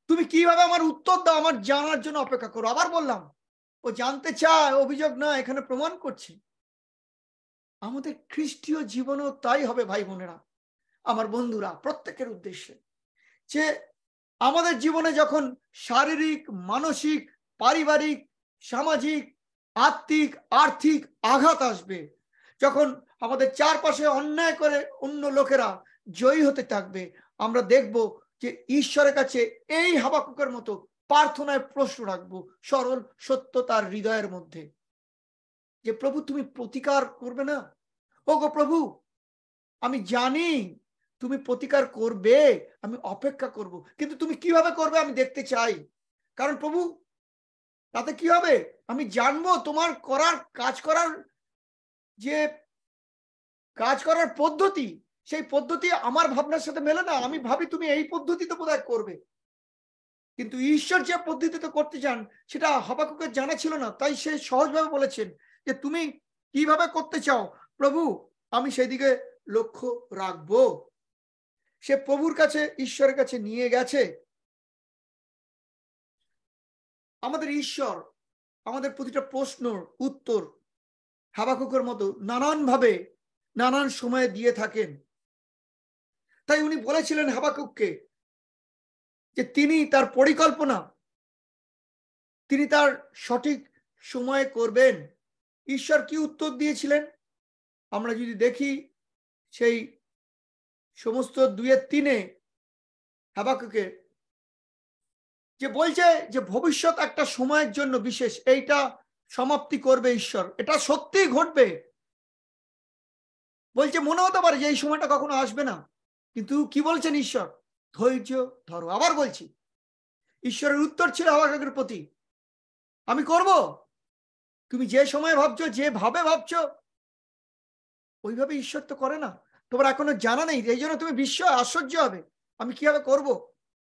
তুমি কিভাবে আমার উত্তর দাও আমার জানার জন্য অপেক্ষা করো আবার বললাম ও জানতে চায় অভিযোগ না এখানে প্রমাণ করছে আমাদের খ্রিস্টীয় জীবনও তাই হবে ভাই বোনেরা আমার বন্ধুরা প্রত্যেকের উদ্দেশ্যে যে আমাদের জীবনে যখন শারীরিক মানসিক পারিবারিক সামাজিক আত্মিক আর্থিক আঘাত আসবে যখন আমাদের চারপাশে অন্যায় করে অন্য লোকেরা জয়ী হতে থাকবে আমরা দেখব যে ঈশ্বরের কাছে এই হাবাকুকের মতো প্রার্থনায় প্রশ্ন রাখবো সরল সত্য তার হৃদয়ের মধ্যে যে প্রভু তুমি প্রতিকার করবে না ও গো প্রভু আমি জানি তুমি প্রতিকার করবে আমি অপেক্ষা করব। কিন্তু তুমি কিভাবে করবে আমি দেখতে চাই কারণ প্রভু তাতে কি হবে আমি জানবো তোমার করার কাজ করার যে কাজ করার পদ্ধতি সেই পদ্ধতি আমার ভাবনার সাথে মেলে না আমি ভাবি তুমি এই পদ্ধতিতে বোধ করবে কিন্তু ঈশ্বর যে পদ্ধতিতে করতে চান সেটা হবাকুকের জানা ছিল না তাই সে সহজভাবে বলেছেন যে তুমি কিভাবে করতে চাও প্রভু আমি সেদিকে লক্ষ্য রাখব সে প্রভুর কাছে ঈশ্বরের কাছে নিয়ে গেছে আমাদের ঈশ্বর আমাদের প্রতিটা প্রশ্নর উত্তর হাবাকুকের মতো নানানভাবে নানান সময়ে দিয়ে থাকেন তাই উনি বলেছিলেন হাবাকুককে যে তিনি তার পরিকল্পনা তিনি তার সঠিক সময়ে করবেন ঈশ্বর কি উত্তর দিয়েছিলেন আমরা যদি দেখি সেই সমস্ত দুয়ের তিনে হাবাকুকে যে বলছে যে ভবিষ্যৎ একটা সময়ের জন্য বিশেষ এইটা সমাপ্তি করবে ঈশ্বর এটা সত্যি ঘটবে বলছে মনে হতে পারে যে এই সময়টা কখনো আসবে না কিন্তু কি বলছেন ঈশ্বর ধৈর্য ধরো আবার বলছি ঈশ্বরের উত্তর ছিল হাওয়াকাকের প্রতি আমি করব তুমি যে সময়ে ভাবছো যেভাবে ভাবছো ওইভাবে ঈশ্বর তো করে না তোমার এখনো জানা নেই এই জন্য তুমি বিশ্ব আশ্চর্য হবে আমি কিভাবে করব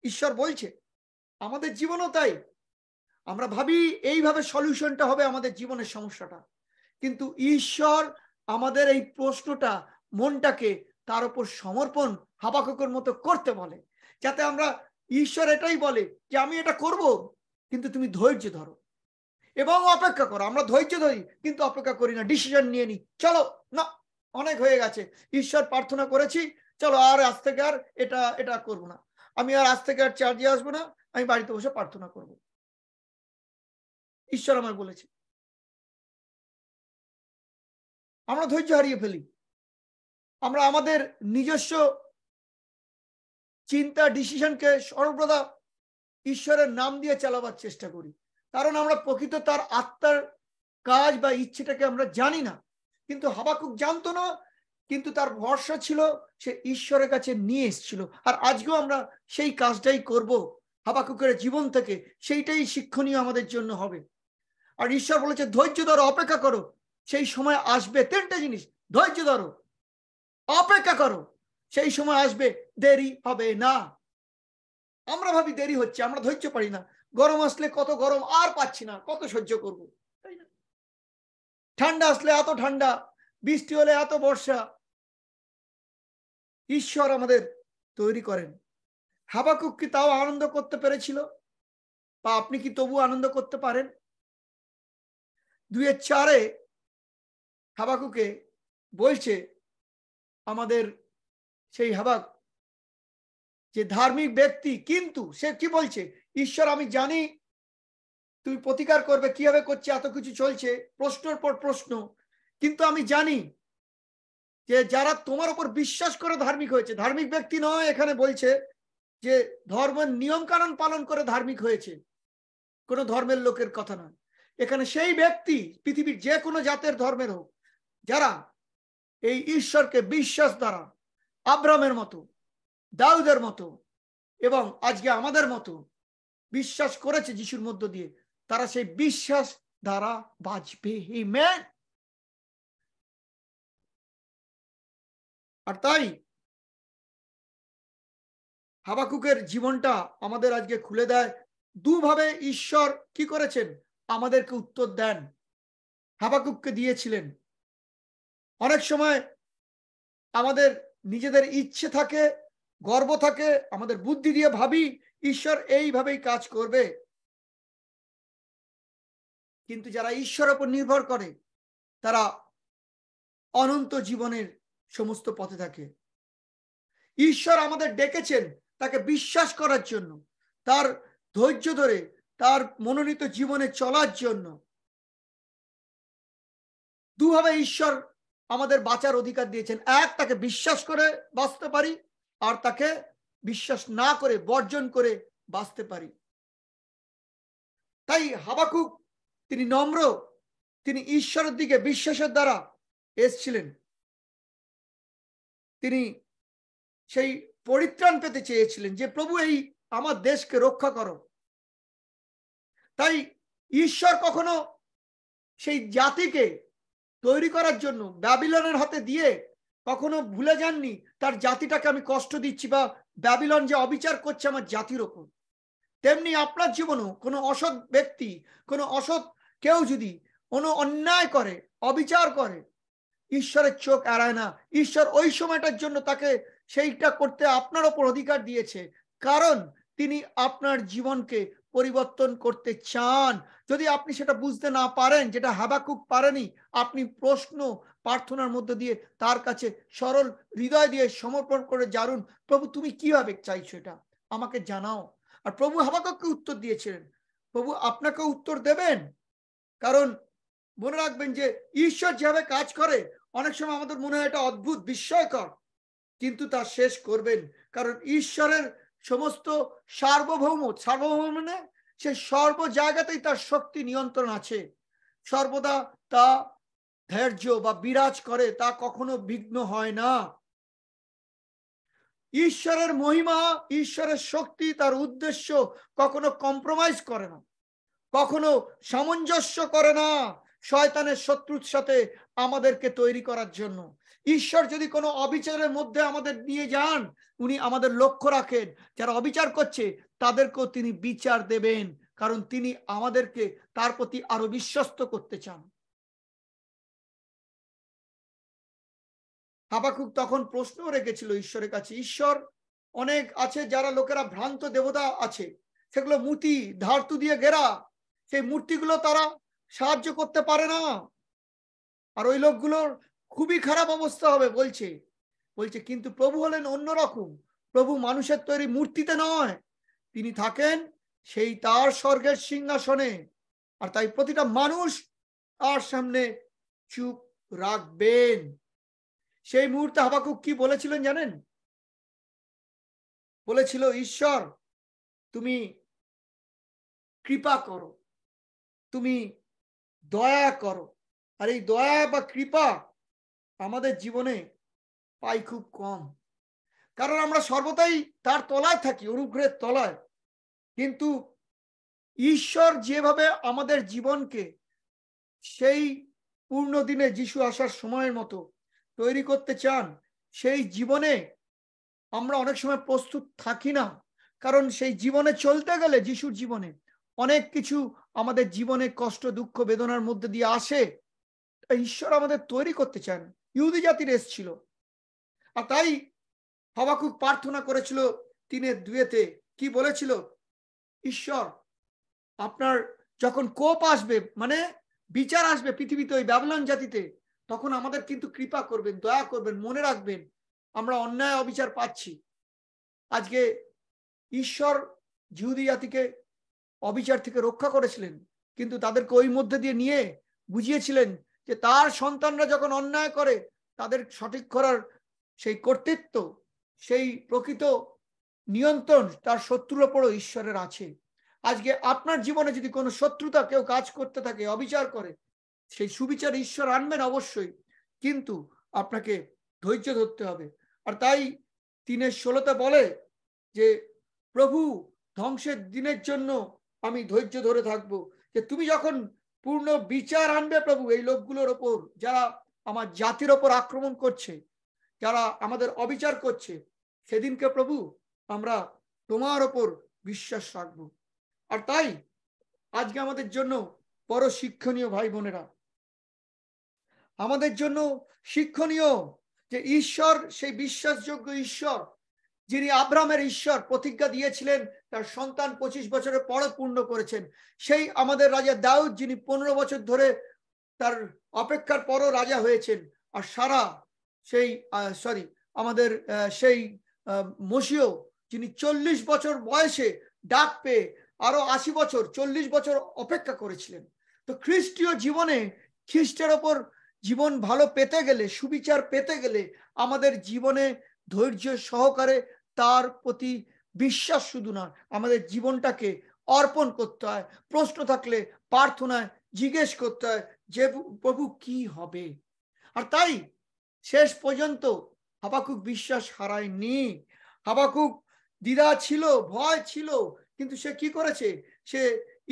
ঈশ্বর বলছে আমাদের জীবনও তাই আমরা ভাবি এইভাবে সলিউশনটা হবে আমাদের জীবনের সমস্যাটা কিন্তু ঈশ্বর আমাদের এই প্রশ্নটা মনটাকে তার উপর সমর্পণ হাবাকুকুর মতো করতে বলে যাতে আমরা ঈশ্বর এটাই বলে যে আমি এটা করব কিন্তু তুমি ধৈর্য ধরো এবং অপেক্ষা করো আমরা ধৈর্য ধরি কিন্তু অপেক্ষা করি না ডিসিশন নিয়ে নিই চলো না অনেক হয়ে গেছে ঈশ্বর প্রার্থনা করেছি চলো আর আজ থেকে আর এটা এটা করব না আমি আর আজ থেকে আর চার্জে আসবো না আমি বাড়িতে বসে প্রার্থনা করব ঈশ্বর আমার বলেছে আমরা ধৈর্য হারিয়ে ফেলি আমরা আমাদের নিজস্ব চিন্তা ডিসিশনকে সর্বদা ঈশ্বরের নাম দিয়ে চালাবার চেষ্টা করি কারণ আমরা প্রকৃত তার আত্মার কাজ বা ইচ্ছেটাকে আমরা জানি না কিন্তু হাবাকুক জানতো না কিন্তু তার ভরসা ছিল সে ঈশ্বরের কাছে নিয়ে এসছিল আর আজকেও আমরা সেই কাজটাই করব হাবাকুকের জীবন থেকে সেইটাই শিক্ষণীয় আমাদের জন্য হবে আর ঈশ্বর বলেছে ধৈর্য ধরো অপেক্ষা করো সেই সময় আসবে তিনটা জিনিস ধৈর্য ধরো অপেক্ষা করো সেই সময় আসবে দেরি হবে না আমরা ভাবি দেরি হচ্ছে আমরা ধৈর্য পারি না গরম আসলে কত গরম আর পাচ্ছি না কত সহ্য করব তাই না ঠান্ডা আসলে এত ঠান্ডা বৃষ্টি হলে এত বর্ষা ঈশ্বর আমাদের তৈরি করেন হাবাকুক কি তাও আনন্দ করতে পেরেছিল বা আপনি কি তবু আনন্দ করতে পারেন দুয়ের চারে হাবাকুকে বলছে আমাদের সেই হাবাক যে ধার্মিক ব্যক্তি কিন্তু সে কি বলছে ঈশ্বর আমি জানি তুমি প্রতিকার করবে কিভাবে করছে এত কিছু চলছে প্রশ্নের পর প্রশ্ন কিন্তু আমি জানি যে যারা তোমার উপর বিশ্বাস করে ধার্মিক হয়েছে ধার্মিক ব্যক্তি নয় এখানে বলছে যে ধর্মের নিয়ম কানুন পালন করে ধার্মিক হয়েছে কোন ধর্মের লোকের কথা নয় এখানে সেই ব্যক্তি পৃথিবীর যে কোনো জাতের ধর্মের হোক যারা এই ঈশ্বরকে বিশ্বাস দ্বারা আব্রামের মতো দাউদের মতো এবং আজকে আমাদের মতো বিশ্বাস করেছে যিশুর মধ্য দিয়ে তারা সেই বিশ্বাস দ্বারা বাঁচবে এই ম্যান আর তাই হাবাকুকের জীবনটা আমাদের আজকে খুলে দেয় দুভাবে ঈশ্বর কি করেছেন আমাদেরকে উত্তর দেন হাবাকুককে দিয়েছিলেন অনেক সময় আমাদের নিজেদের ইচ্ছে থাকে গর্ব থাকে আমাদের বুদ্ধি দিয়ে ভাবি ঈশ্বর এইভাবেই কাজ করবে কিন্তু যারা ঈশ্বর উপর নির্ভর করে তারা অনন্ত জীবনের সমস্ত পথে থাকে ঈশ্বর আমাদের ডেকেছেন তাকে বিশ্বাস করার জন্য তার ধৈর্য ধরে তার মনোনীত জীবনে চলার জন্য দুভাবে ঈশ্বর আমাদের বাঁচার অধিকার দিয়েছেন এক তাকে বিশ্বাস করে বাঁচতে পারি আর তাকে বিশ্বাস না করে বর্জন করে বাঁচতে পারি তাই হাবাকুক তিনি নম্র তিনি ঈশ্বরের দিকে বিশ্বাসের দ্বারা এসছিলেন তিনি সেই পরিত্রাণ পেতে চেয়েছিলেন যে প্রভু এই আমার দেশকে রক্ষা করো তাই ঈশ্বর কখনো সেই জাতিকে তৈরি করার জন্য ব্যাবিলনের হাতে দিয়ে কখনো ভুলে যাননি তার জাতিটাকে আমি কষ্ট দিচ্ছি বা ব্যাবিলন যে অবিচার করছে আমার জাতির ওপর তেমনি আপনার জীবনও কোনো অসৎ ব্যক্তি কোনো অসৎ কেউ যদি কোনো অন্যায় করে অবিচার করে ঈশ্বরের চোখ এড়ায় না ঈশ্বর ওই সময়টার জন্য তাকে সেইটা করতে আপনার ওপর অধিকার দিয়েছে কারণ তিনি আপনার জীবনকে পরিবর্তন করতে চান যদি আপনি সেটা বুঝতে না পারেন যেটা হাবাকুক পারেনি আপনি প্রশ্ন প্রার্থনার মধ্য দিয়ে তার কাছে সরল হৃদয় দিয়ে সমর্পণ করে জানুন প্রভু তুমি কিভাবে চাইছো এটা আমাকে জানাও আর প্রভু হাবাকুককে উত্তর দিয়েছিলেন প্রভু আপনাকে উত্তর দেবেন কারণ মনে রাখবেন যে ঈশ্বর যেভাবে কাজ করে অনেক সময় আমাদের মনে হয় এটা অদ্ভুত বিস্ময়কর কিন্তু তা শেষ করবেন কারণ ঈশ্বরের সমস্ত সার্বভৌম সার্বভৌম মানে সে সর্ব জায়গাতেই তার শক্তি নিয়ন্ত্রণ আছে সর্বদা তা ধৈর্য বা বিরাজ করে তা কখনো বিঘ্ন হয় না ঈশ্বরের মহিমা ঈশ্বরের শক্তি তার উদ্দেশ্য কখনো কম্প্রোমাইজ করে না কখনো সামঞ্জস্য করে না শয়তানের শত্রুর সাথে আমাদেরকে তৈরি করার জন্য ঈশ্বর যদি কোনো অবিচারের মধ্যে আমাদের নিয়ে যান উনি আমাদের লক্ষ্য রাখেন যারা অবিচার করছে তাদেরকেও তিনি বিচার দেবেন কারণ তিনি আমাদেরকে তার প্রতি আরো বিশ্বস্ত করতে চান হাবাকুক তখন প্রশ্ন রেখেছিল ঈশ্বরের কাছে ঈশ্বর অনেক আছে যারা লোকেরা ভ্রান্ত দেবতা আছে সেগুলো মূর্তি ধারতু দিয়ে ঘেরা সেই মূর্তিগুলো তারা সাহায্য করতে পারে না আর ওই লোকগুলোর খুবই খারাপ অবস্থা হবে বলছে বলছে কিন্তু প্রভু হলেন অন্যরকম প্রভু মানুষের তৈরি মূর্তিতে নয় তিনি থাকেন সেই তার স্বর্গের সিংহাসনে আর তাই প্রতিটা মানুষ তার সামনে চুপ রাখবেন সেই মুহূর্তে হাবাকুক কি বলেছিলেন জানেন বলেছিল ঈশ্বর তুমি কৃপা করো তুমি দয়া করো আর এই দয়া বা কৃপা আমাদের জীবনে পাই খুব কম কারণ আমরা সর্বদাই তার তলায় থাকি অনুগ্রহের তলায় কিন্তু ঈশ্বর যেভাবে আমাদের জীবনকে সেই পূর্ণ দিনে যিশু আসার সময়ের মতো তৈরি করতে চান সেই জীবনে আমরা অনেক সময় প্রস্তুত থাকি না কারণ সেই জীবনে চলতে গেলে যিশুর জীবনে অনেক কিছু আমাদের জীবনে কষ্ট দুঃখ বেদনার মধ্যে দিয়ে আসে ঈশ্বর আমাদের তৈরি করতে চান ইহুদি জাতির এসছিল আর তাই খুব প্রার্থনা করেছিল তিনের দুয়েতে কি বলেছিল ঈশ্বর আপনার যখন কোপ আসবে মানে বিচার আসবে পৃথিবীতে ওই ব্যবলান জাতিতে তখন আমাদের কিন্তু কৃপা করবেন দয়া করবেন মনে রাখবেন আমরা অন্যায় অবিচার পাচ্ছি আজকে ঈশ্বর জিহুদি জাতিকে অবিচার থেকে রক্ষা করেছিলেন কিন্তু তাদেরকে ওই মধ্যে দিয়ে নিয়ে বুঝিয়েছিলেন যে তার সন্তানরা যখন অন্যায় করে তাদের সঠিক করার সেই কর্তৃত্ব সেই প্রকৃত নিয়ন্ত্রণ তার শত্রুর ওপরও ঈশ্বরের আছে আজকে আপনার জীবনে যদি কোনো শত্রুতা কেউ কাজ করতে থাকে অবিচার করে সেই সুবিচার ঈশ্বর আনবেন অবশ্যই কিন্তু আপনাকে ধৈর্য ধরতে হবে আর তাই তিনের ষোলোতে বলে যে প্রভু ধ্বংসের দিনের জন্য আমি ধৈর্য ধরে থাকব যে তুমি যখন পূর্ণ বিচার আনবে প্রভু এই লোকগুলোর ওপর যারা আমার জাতির ওপর আক্রমণ করছে যারা আমাদের অবিচার করছে সেদিনকে প্রভু আমরা তোমার ওপর বিশ্বাস রাখব আর তাই আজকে আমাদের জন্য বড় শিক্ষণীয় ভাই বোনেরা আমাদের জন্য শিক্ষণীয় যে ঈশ্বর সেই বিশ্বাসযোগ্য ঈশ্বর যিনি আব্রামের ঈশ্বর প্রতিজ্ঞা দিয়েছিলেন তার সন্তান পঁচিশ বছরের পরে পূর্ণ করেছেন সেই আমাদের রাজা দাউদ যিনি পনেরো বছর ধরে তার অপেক্ষার পরও রাজা হয়েছেন আর সারা সেই সরি আমাদের সেই মসিও যিনি চল্লিশ বছর বয়সে ডাক পেয়ে আরো আশি বছর চল্লিশ বছর অপেক্ষা করেছিলেন তো খ্রিস্টীয় জীবনে খ্রিস্টের ওপর জীবন ভালো পেতে গেলে সুবিচার পেতে গেলে আমাদের জীবনে ধৈর্য সহকারে তার প্রতি বিশ্বাস শুধু না আমাদের জীবনটাকে অর্পণ করতে হয় প্রশ্ন থাকলে প্রার্থনায় জিজ্ঞেস করতে হয় যে প্রভু কি হবে আর তাই শেষ পর্যন্ত হাবাকুক বিশ্বাস হারায়নি হাবাকুক দ্বিধা ছিল ভয় ছিল কিন্তু সে কি করেছে সে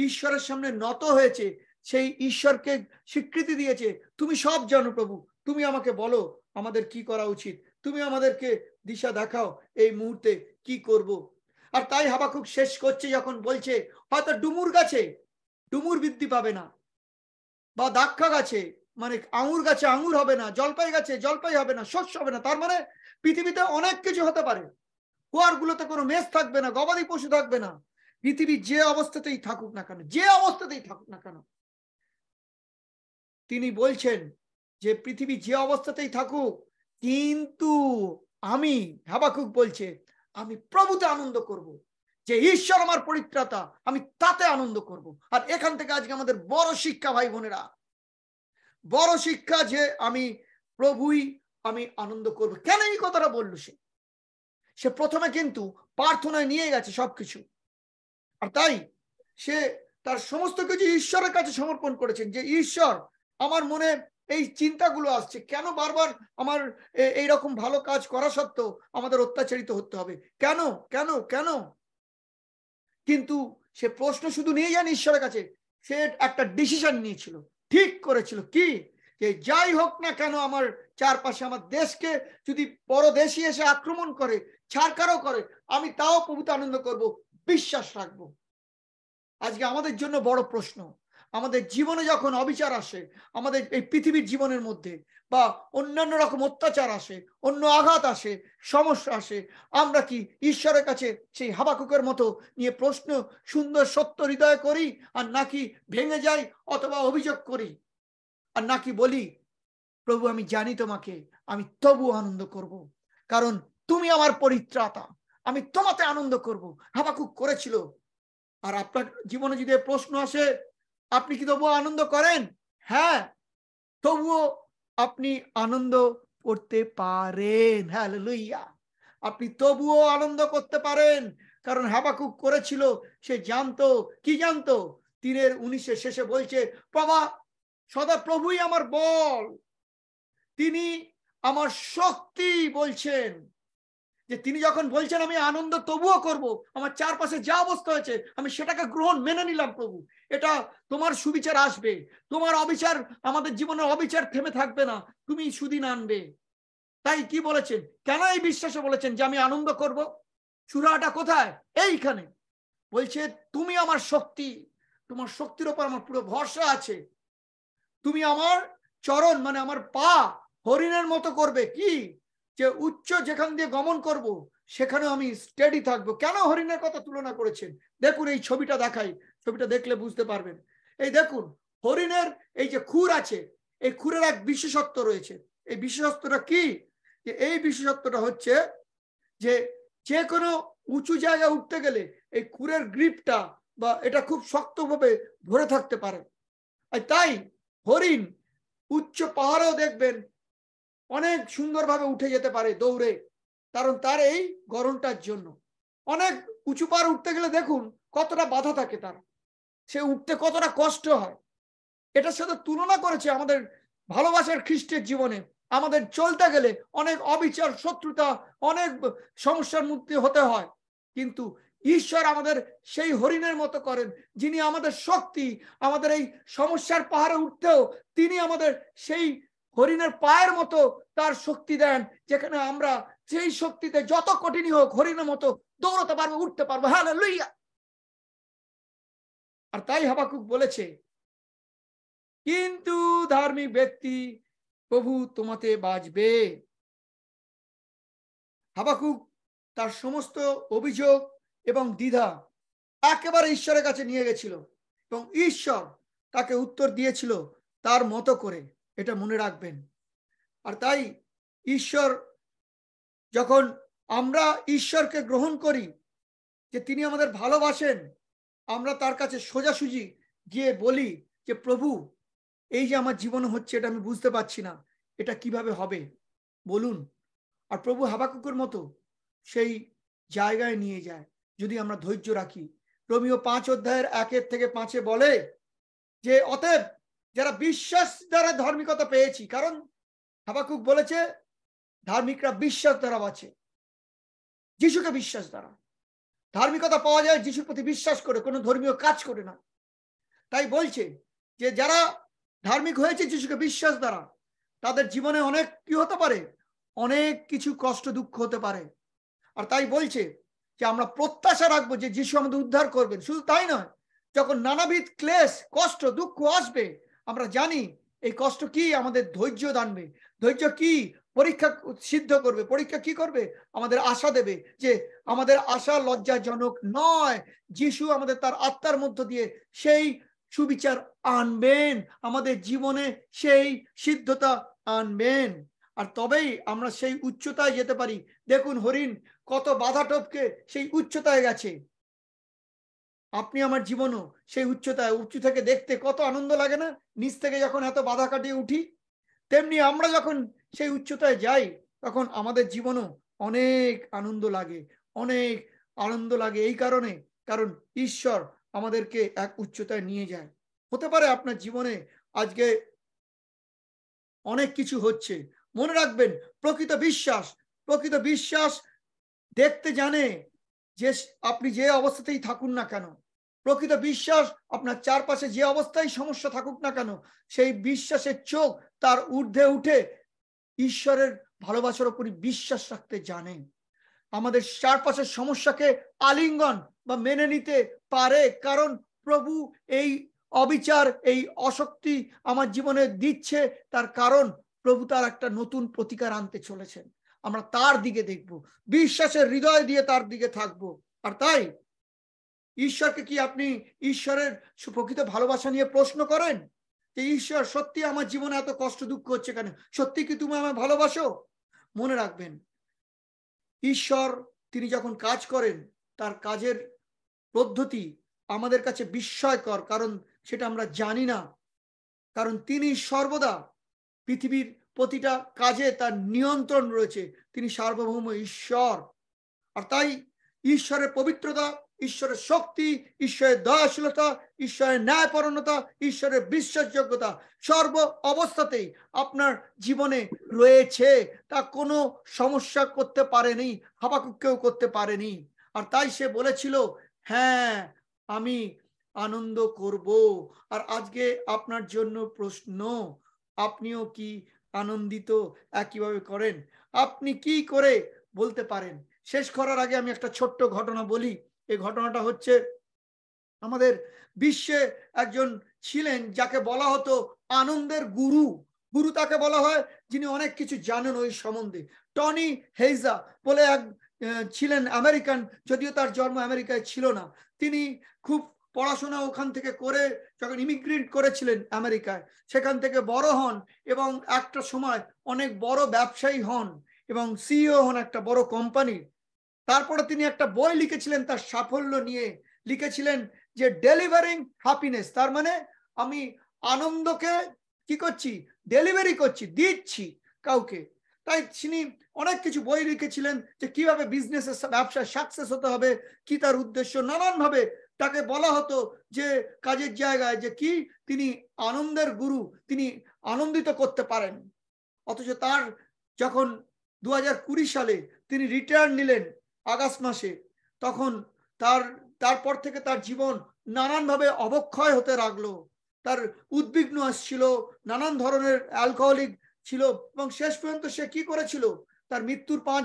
ঈশ্বরের সামনে নত হয়েছে সেই ঈশ্বরকে স্বীকৃতি দিয়েছে তুমি সব জানো প্রভু তুমি আমাকে বলো আমাদের কি করা উচিত তুমি আমাদেরকে দিশা দেখাও এই মুহূর্তে কি করব আর তাই হাবাকুক শেষ করছে যখন বলছে হয়তো ডুমুর গাছে ডুমুর বৃদ্ধি পাবে না বা দাক্ষা গাছে মানে আঙুর গাছে আঙুর হবে না জলপাই গাছে জলপাই হবে না শস্য হবে না তার মানে পৃথিবীতে অনেক কিছু হতে পারে কুয়ারগুলোতে কোনো মেষ থাকবে না গবাদি পশু থাকবে না পৃথিবী যে অবস্থাতেই থাকুক না কেন যে অবস্থাতেই থাকুক না কেন তিনি বলছেন যে পৃথিবী যে অবস্থাতেই থাকুক কিন্তু আমি হাবাকুক বলছে আমি প্রভুতে আনন্দ করব। যে ঈশ্বর আমার পরিত্রাতা আমি তাতে আনন্দ করব। আর এখান থেকে আজকে আমাদের বড় শিক্ষা ভাই বোনেরা বড় শিক্ষা যে আমি প্রভুই আমি আনন্দ করব কেন এই কথাটা বলল সে সে প্রথমে কিন্তু প্রার্থনায় নিয়ে গেছে সবকিছু আর তাই সে তার সমস্ত কিছু ঈশ্বরের কাছে সমর্পণ করেছেন যে ঈশ্বর আমার মনে এই চিন্তাগুলো আসছে কেন বারবার আমার এই রকম ভালো কাজ করা সত্ত্বেও আমাদের অত্যাচারিত হতে হবে কেন কেন কেন কিন্তু সে প্রশ্ন শুধু নিয়ে যান ঈশ্বরের কাছে সে একটা ডিসিশন নিয়েছিল ঠিক করেছিল কি যে যাই হোক না কেন আমার চারপাশে আমার দেশকে যদি বড় পরদেশি এসে আক্রমণ করে ছাড়কারও করে আমি তাও প্রভূত আনন্দ করব বিশ্বাস রাখব আজকে আমাদের জন্য বড় প্রশ্ন আমাদের জীবনে যখন অবিচার আসে আমাদের এই পৃথিবীর জীবনের মধ্যে বা অন্যান্য রকম অত্যাচার আসে অন্য আঘাত আসে সমস্যা আসে আমরা কি ঈশ্বরের কাছে সেই হাবাকুকের মতো নিয়ে প্রশ্ন সুন্দর সত্য হৃদয় করি আর নাকি ভেঙে যাই অথবা অভিযোগ করি আর নাকি বলি প্রভু আমি জানি তোমাকে আমি তবু আনন্দ করব। কারণ তুমি আমার পরিত্রাতা আমি তোমাতে আনন্দ করব হাবাকুক করেছিল আর আপনার জীবনে যদি প্রশ্ন আসে আপনি কি তবুও আনন্দ করেন হ্যাঁ তবুও আপনি আনন্দ করতে পারেন হ্যাঁ লইয়া আপনি তবুও আনন্দ করতে পারেন কারণ হাবাকুক করেছিল সে জানতো কি জানতো তিনের উনিশের শেষে বলছে প্রভা সদা প্রভুই আমার বল তিনি আমার শক্তি বলছেন যে তিনি যখন বলছেন আমি আনন্দ তবুও করব আমার চারপাশে যা অবস্থা হয়েছে আমি সেটাকে গ্রহণ মেনে নিলাম প্রভু এটা তোমার সুবিচার আসবে তোমার অবিচার আমাদের জীবনের অবিচার থেমে থাকবে না তুমি সুদিন আনবে তাই কি বলেছেন কেন এই বিশ্বাসে বলেছেন যে আমি আনন্দ করব চূড়াটা কোথায় এইখানে বলছে তুমি আমার শক্তি তোমার শক্তির ওপর আমার পুরো ভরসা আছে তুমি আমার চরণ মানে আমার পা হরিণের মতো করবে কি যে উচ্চ যেখান দিয়ে গমন করব। সেখানে আমি স্টেডি থাকব কেন হরিণের কথা তুলনা করেছেন দেখুন এই ছবিটা দেখাই ছবিটা দেখলে বুঝতে পারবেন এই দেখুন হরিণের এই যে খুর আছে এই খুরের এক বিশেষত্ব রয়েছে এই বিশেষত্বটা কি যে এই বিশেষত্বটা হচ্ছে যে যে কোনো উঁচু জায়গায় উঠতে গেলে এই খুরের গ্রিপটা বা এটা খুব শক্তভাবে ধরে থাকতে পারে আর তাই হরিণ উচ্চ পাহাড়েও দেখবেন অনেক সুন্দরভাবে উঠে যেতে পারে দৌড়ে কারণ তার এই গরমটার জন্য অনেক উঁচু পার উঠতে গেলে দেখুন কতটা বাধা থাকে তার সে উঠতে কতটা কষ্ট হয় এটার সাথে তুলনা করেছে আমাদের ভালোবাসার খ্রিস্টের জীবনে আমাদের চলতে গেলে অনেক অবিচার শত্রুতা অনেক সমস্যার মুক্তি হতে হয় কিন্তু ঈশ্বর আমাদের সেই হরিণের মতো করেন যিনি আমাদের শক্তি আমাদের এই সমস্যার পাহাড়ে উঠতেও তিনি আমাদের সেই হরিণের পায়ের মতো তার শক্তি দেন যেখানে আমরা সেই শক্তিতে যত কঠিনই হোক হরিণের মতো দৌড়তে পারবো উঠতে পারবো হ্যাঁ লইয়া আর তাই হাবাকুক বলেছে কিন্তু ধার্মিক ব্যক্তি প্রভু তোমাতে বাঁচবে হাবাকুক তার সমস্ত অভিযোগ এবং দ্বিধা একেবারে ঈশ্বরের কাছে নিয়ে গেছিল এবং ঈশ্বর তাকে উত্তর দিয়েছিল তার মতো করে এটা মনে রাখবেন আর তাই ঈশ্বর যখন আমরা ঈশ্বরকে গ্রহণ করি যে তিনি আমাদের ভালোবাসেন আমরা তার কাছে সোজাসুজি গিয়ে বলি যে প্রভু এই যে আমার জীবন হচ্ছে এটা আমি বুঝতে পারছি না এটা কিভাবে হবে বলুন আর প্রভু হাবাকুকুর মতো সেই জায়গায় নিয়ে যায় যদি আমরা ধৈর্য রাখি রোমিও পাঁচ অধ্যায়ের একের থেকে পাঁচে বলে যে অতএব যারা বিশ্বাস দ্বারা ধার্মিকতা পেয়েছি কারণ হাবাকুক বলেছে ধার্মিকরা বিশ্বাস দ্বারা বাঁচে যিশুকে বিশ্বাস দ্বারা ধার্মিকতা পাওয়া যায় যিশুর প্রতি বিশ্বাস করে কোনো ধর্মীয় কাজ করে না তাই বলছে যে যারা ধার্মিক হয়েছে যিশুকে বিশ্বাস দ্বারা তাদের জীবনে অনেক কি হতে পারে অনেক কিছু কষ্ট দুঃখ হতে পারে আর তাই বলছে যে আমরা প্রত্যাশা রাখবো যে যিশু আমাদের উদ্ধার করবেন শুধু তাই নয় যখন নানাবিধ ক্লেশ কষ্ট দুঃখ আসবে আমরা জানি এই কষ্ট কি আমাদের ধৈর্য দানবে ধৈর্য কি পরীক্ষা সিদ্ধ করবে পরীক্ষা কি করবে আমাদের আশা দেবে যে আমাদের আশা লজ্জাজনক নয় যিশু আমাদের তার আত্মার মধ্য দিয়ে সেই সুবিচার আনবেন আমাদের জীবনে সেই সিদ্ধতা আনবেন আর তবেই আমরা সেই উচ্চতায় যেতে পারি দেখুন হরিণ কত বাধা টপকে সেই উচ্চতায় গেছে আপনি আমার জীবনও সেই উচ্চতায় উঁচু থেকে দেখতে কত আনন্দ লাগে না নিচ থেকে যখন এত বাধা কাটিয়ে উঠি তেমনি আমরা যখন সেই উচ্চতায় যাই তখন আমাদের জীবনও অনেক আনন্দ লাগে অনেক আনন্দ লাগে এই কারণে কারণ ঈশ্বর আমাদেরকে এক উচ্চতায় নিয়ে যায় হতে পারে আপনার জীবনে আজকে অনেক কিছু হচ্ছে মনে রাখবেন প্রকৃত বিশ্বাস প্রকৃত বিশ্বাস দেখতে জানে যে আপনি যে অবস্থাতেই থাকুন না কেন প্রকৃত বিশ্বাস আপনার চারপাশে যে অবস্থায় সমস্যা থাকুক না কেন সেই বিশ্বাসের চোখ তার ঊর্ধ্বে উঠে ঈশ্বরের ভালোবাসার উপরই বিশ্বাস রাখতে জানেন আমাদের চারপাশের সমস্যাকে আলিঙ্গন বা মেনে নিতে পারে কারণ প্রভু এই অবিচার এই অশক্তি আমার জীবনে দিচ্ছে তার কারণ প্রভু তার একটা নতুন প্রতিকার আনতে চলেছেন আমরা তার দিকে দেখব বিশ্বাসের হৃদয় দিয়ে তার দিকে থাকব আর তাই ঈশ্বরকে কি আপনি ঈশ্বরের প্রকৃত ভালোবাসা নিয়ে প্রশ্ন করেন যে ঈশ্বর সত্যি আমার জীবনে এত কষ্ট দুঃখ হচ্ছে কেন সত্যি কি তুমি আমায় ভালোবাসো মনে রাখবেন ঈশ্বর তিনি যখন কাজ করেন তার কাজের পদ্ধতি আমাদের কাছে বিস্ময়কর কারণ সেটা আমরা জানি না কারণ তিনি সর্বদা পৃথিবীর প্রতিটা কাজে তার নিয়ন্ত্রণ রয়েছে তিনি সার্বভৌম ঈশ্বর আর তাই ঈশ্বরের পবিত্রতা ঈশ্বরের শক্তি ঈশ্বরের দয়াশীলতা ঈশ্বরের ন্যায়পরণতা ঈশ্বরের বিশ্বাসযোগ্যতা সর্ব অবস্থাতেই আপনার জীবনে রয়েছে তা কোনো সমস্যা করতে পারেনি হাবাকুককেও করতে পারেনি আর তাই সে বলেছিল হ্যাঁ আমি আনন্দ করব আর আজকে আপনার জন্য প্রশ্ন আপনিও কি আনন্দিত একইভাবে করেন আপনি কি করে বলতে পারেন শেষ করার আগে আমি একটা ছোট্ট ঘটনা বলি এই ঘটনাটা হচ্ছে আমাদের বিশ্বে একজন ছিলেন যাকে বলা হতো আনন্দের গুরু গুরু তাকে বলা হয় যিনি অনেক কিছু জানেন ওই সম্বন্ধে টনি হেইজা বলে এক ছিলেন আমেরিকান যদিও তার জন্ম আমেরিকায় ছিল না তিনি খুব পড়াশোনা ওখান থেকে করে যখন ইমিগ্রেট করেছিলেন আমেরিকায় সেখান থেকে বড় হন এবং একটা সময় অনেক বড় ব্যবসায়ী হন এবং সিইও হন একটা বড় কোম্পানির তারপরে তিনি একটা বই লিখেছিলেন তার সাফল্য নিয়ে লিখেছিলেন যে ডেলিভারিং হ্যাপিনেস তার মানে আমি আনন্দকে কি করছি ডেলিভারি করছি দিচ্ছি কাউকে তাই তিনি অনেক কিছু বই লিখেছিলেন যে কিভাবে বিজনেসের ব্যবসায় সাকসেস হতে হবে কি তার উদ্দেশ্য নানানভাবে তাকে বলা হতো যে কাজের জায়গায় যে কি তিনি আনন্দের গুরু তিনি আনন্দিত করতে পারেন অথচ তার যখন দু সালে তিনি রিটায়ার নিলেন আগস্ট মাসে তখন তার তারপর থেকে তার জীবন নানানভাবে অবক্ষয় হতে লাগলো তার উদ্বিগ্ন আসছিল নানান ধরনের অ্যালকোহলিক ছিল এবং শেষ পর্যন্ত সে কি করেছিল তার মৃত্যুর পাঁচ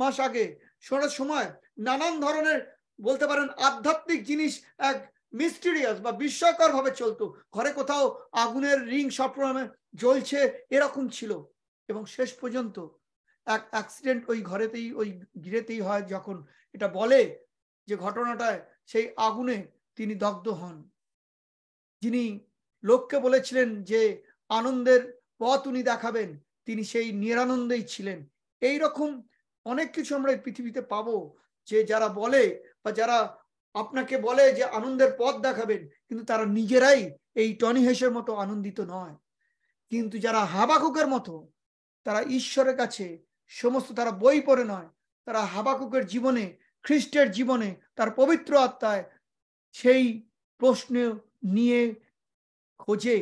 মাস আগে শোনার সময় নানান ধরনের বলতে পারেন আধ্যাত্মিক জিনিস এক মিস্টিরিয়াস বা বিস্ময়কর ভাবে চলতো ঘরে কোথাও আগুনের রিং সব জ্বলছে এরকম ছিল এবং শেষ পর্যন্ত এক অ্যাক্সিডেন্ট ওই ঘরেতেই ওই গিরেতেই হয় যখন এটা বলে যে ঘটনাটায় সেই আগুনে তিনি দগ্ধ হন যিনি লোককে বলেছিলেন যে আনন্দের পথ উনি দেখাবেন তিনি সেই নিরানন্দেই ছিলেন এই রকম অনেক কিছু আমরা এই পৃথিবীতে পাবো যে যারা বলে বা যারা আপনাকে বলে যে আনন্দের পথ দেখাবেন কিন্তু তারা নিজেরাই এই টনি হেসের মতো আনন্দিত নয় কিন্তু যারা হাবাকুকের মতো তারা ঈশ্বরের কাছে সমস্ত তারা বই পড়ে নয় তারা হাবাকুকের জীবনে খ্রিস্টের জীবনে তার পবিত্র আত্মায় সেই প্রশ্ন নিয়ে খোঁজে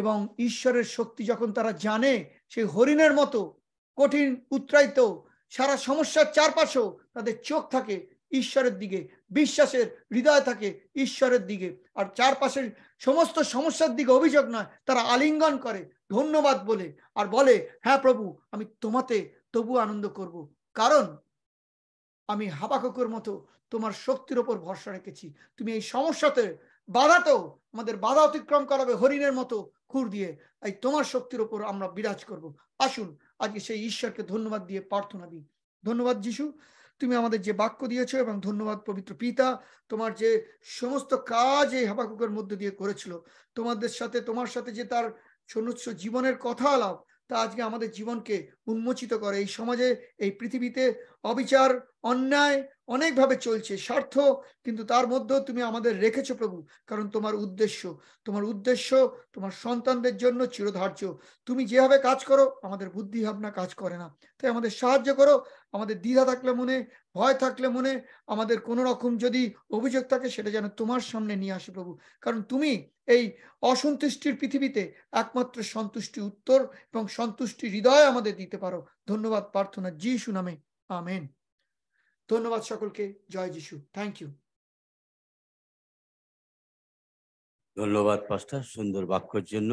এবং ঈশ্বরের শক্তি যখন তারা জানে সেই হরিণের মতো কঠিন উত্তরায়িত সারা সমস্যার চারপাশেও তাদের চোখ থাকে ঈশ্বরের দিকে বিশ্বাসের হৃদয় থাকে ঈশ্বরের দিকে আর চারপাশের সমস্ত সমস্যার দিকে অভিযোগ নয় তারা আলিঙ্গন করে ধন্যবাদ বলে আর বলে হ্যাঁ প্রভু আমি তোমাতে তবু আনন্দ করব কারণ আমি হাবাকুকুর মতো তোমার শক্তির ওপর ভরসা রেখেছি তুমি এই সমস্যাতে বাধাতেও আমাদের বাধা অতিক্রম করাবে হরিণের মতো খুর দিয়ে এই তোমার শক্তির ওপর আমরা বিরাজ করব আসুন আজকে সেই ঈশ্বরকে ধন্যবাদ দিয়ে প্রার্থনা দিই ধন্যবাদ যিশু তুমি আমাদের যে বাক্য দিয়েছ এবং ধন্যবাদ পবিত্র পিতা তোমার যে সমস্ত কাজ এই হাবাকুকের মধ্যে দিয়ে করেছিল তোমাদের সাথে তোমার সাথে যে তার সনুচ্ছ জীবনের কথা আলাপ তা আজকে আমাদের জীবনকে উন্মোচিত করে এই সমাজে এই পৃথিবীতে অবিচার অন্যায় অনেকভাবে চলছে স্বার্থ কিন্তু তার মধ্যেও তুমি আমাদের রেখেছ প্রভু কারণ তোমার উদ্দেশ্য তোমার উদ্দেশ্য তোমার সন্তানদের জন্য চিরধার্য তুমি যেভাবে কাজ করো আমাদের বুদ্ধি ভাবনা কাজ করে না তাই আমাদের সাহায্য করো আমাদের দ্বিধা থাকলে মনে ভয় থাকলে মনে আমাদের কোনো রকম যদি অভিযোগ থাকে সেটা যেন তোমার সামনে নিয়ে আসে প্রভু কারণ তুমি এই অসন্তুষ্টির পৃথিবীতে একমাত্র সন্তুষ্টি উত্তর এবং সন্তুষ্টি হৃদয় আমাদের দিতে পারো ধন্যবাদ প্রার্থনা জি সুনামে আমেন ধন্যবাদ সকলকে জয় যিশু থ্যাংক ইউ ধন্যবাদ পাস্টার সুন্দর বাক্যের জন্য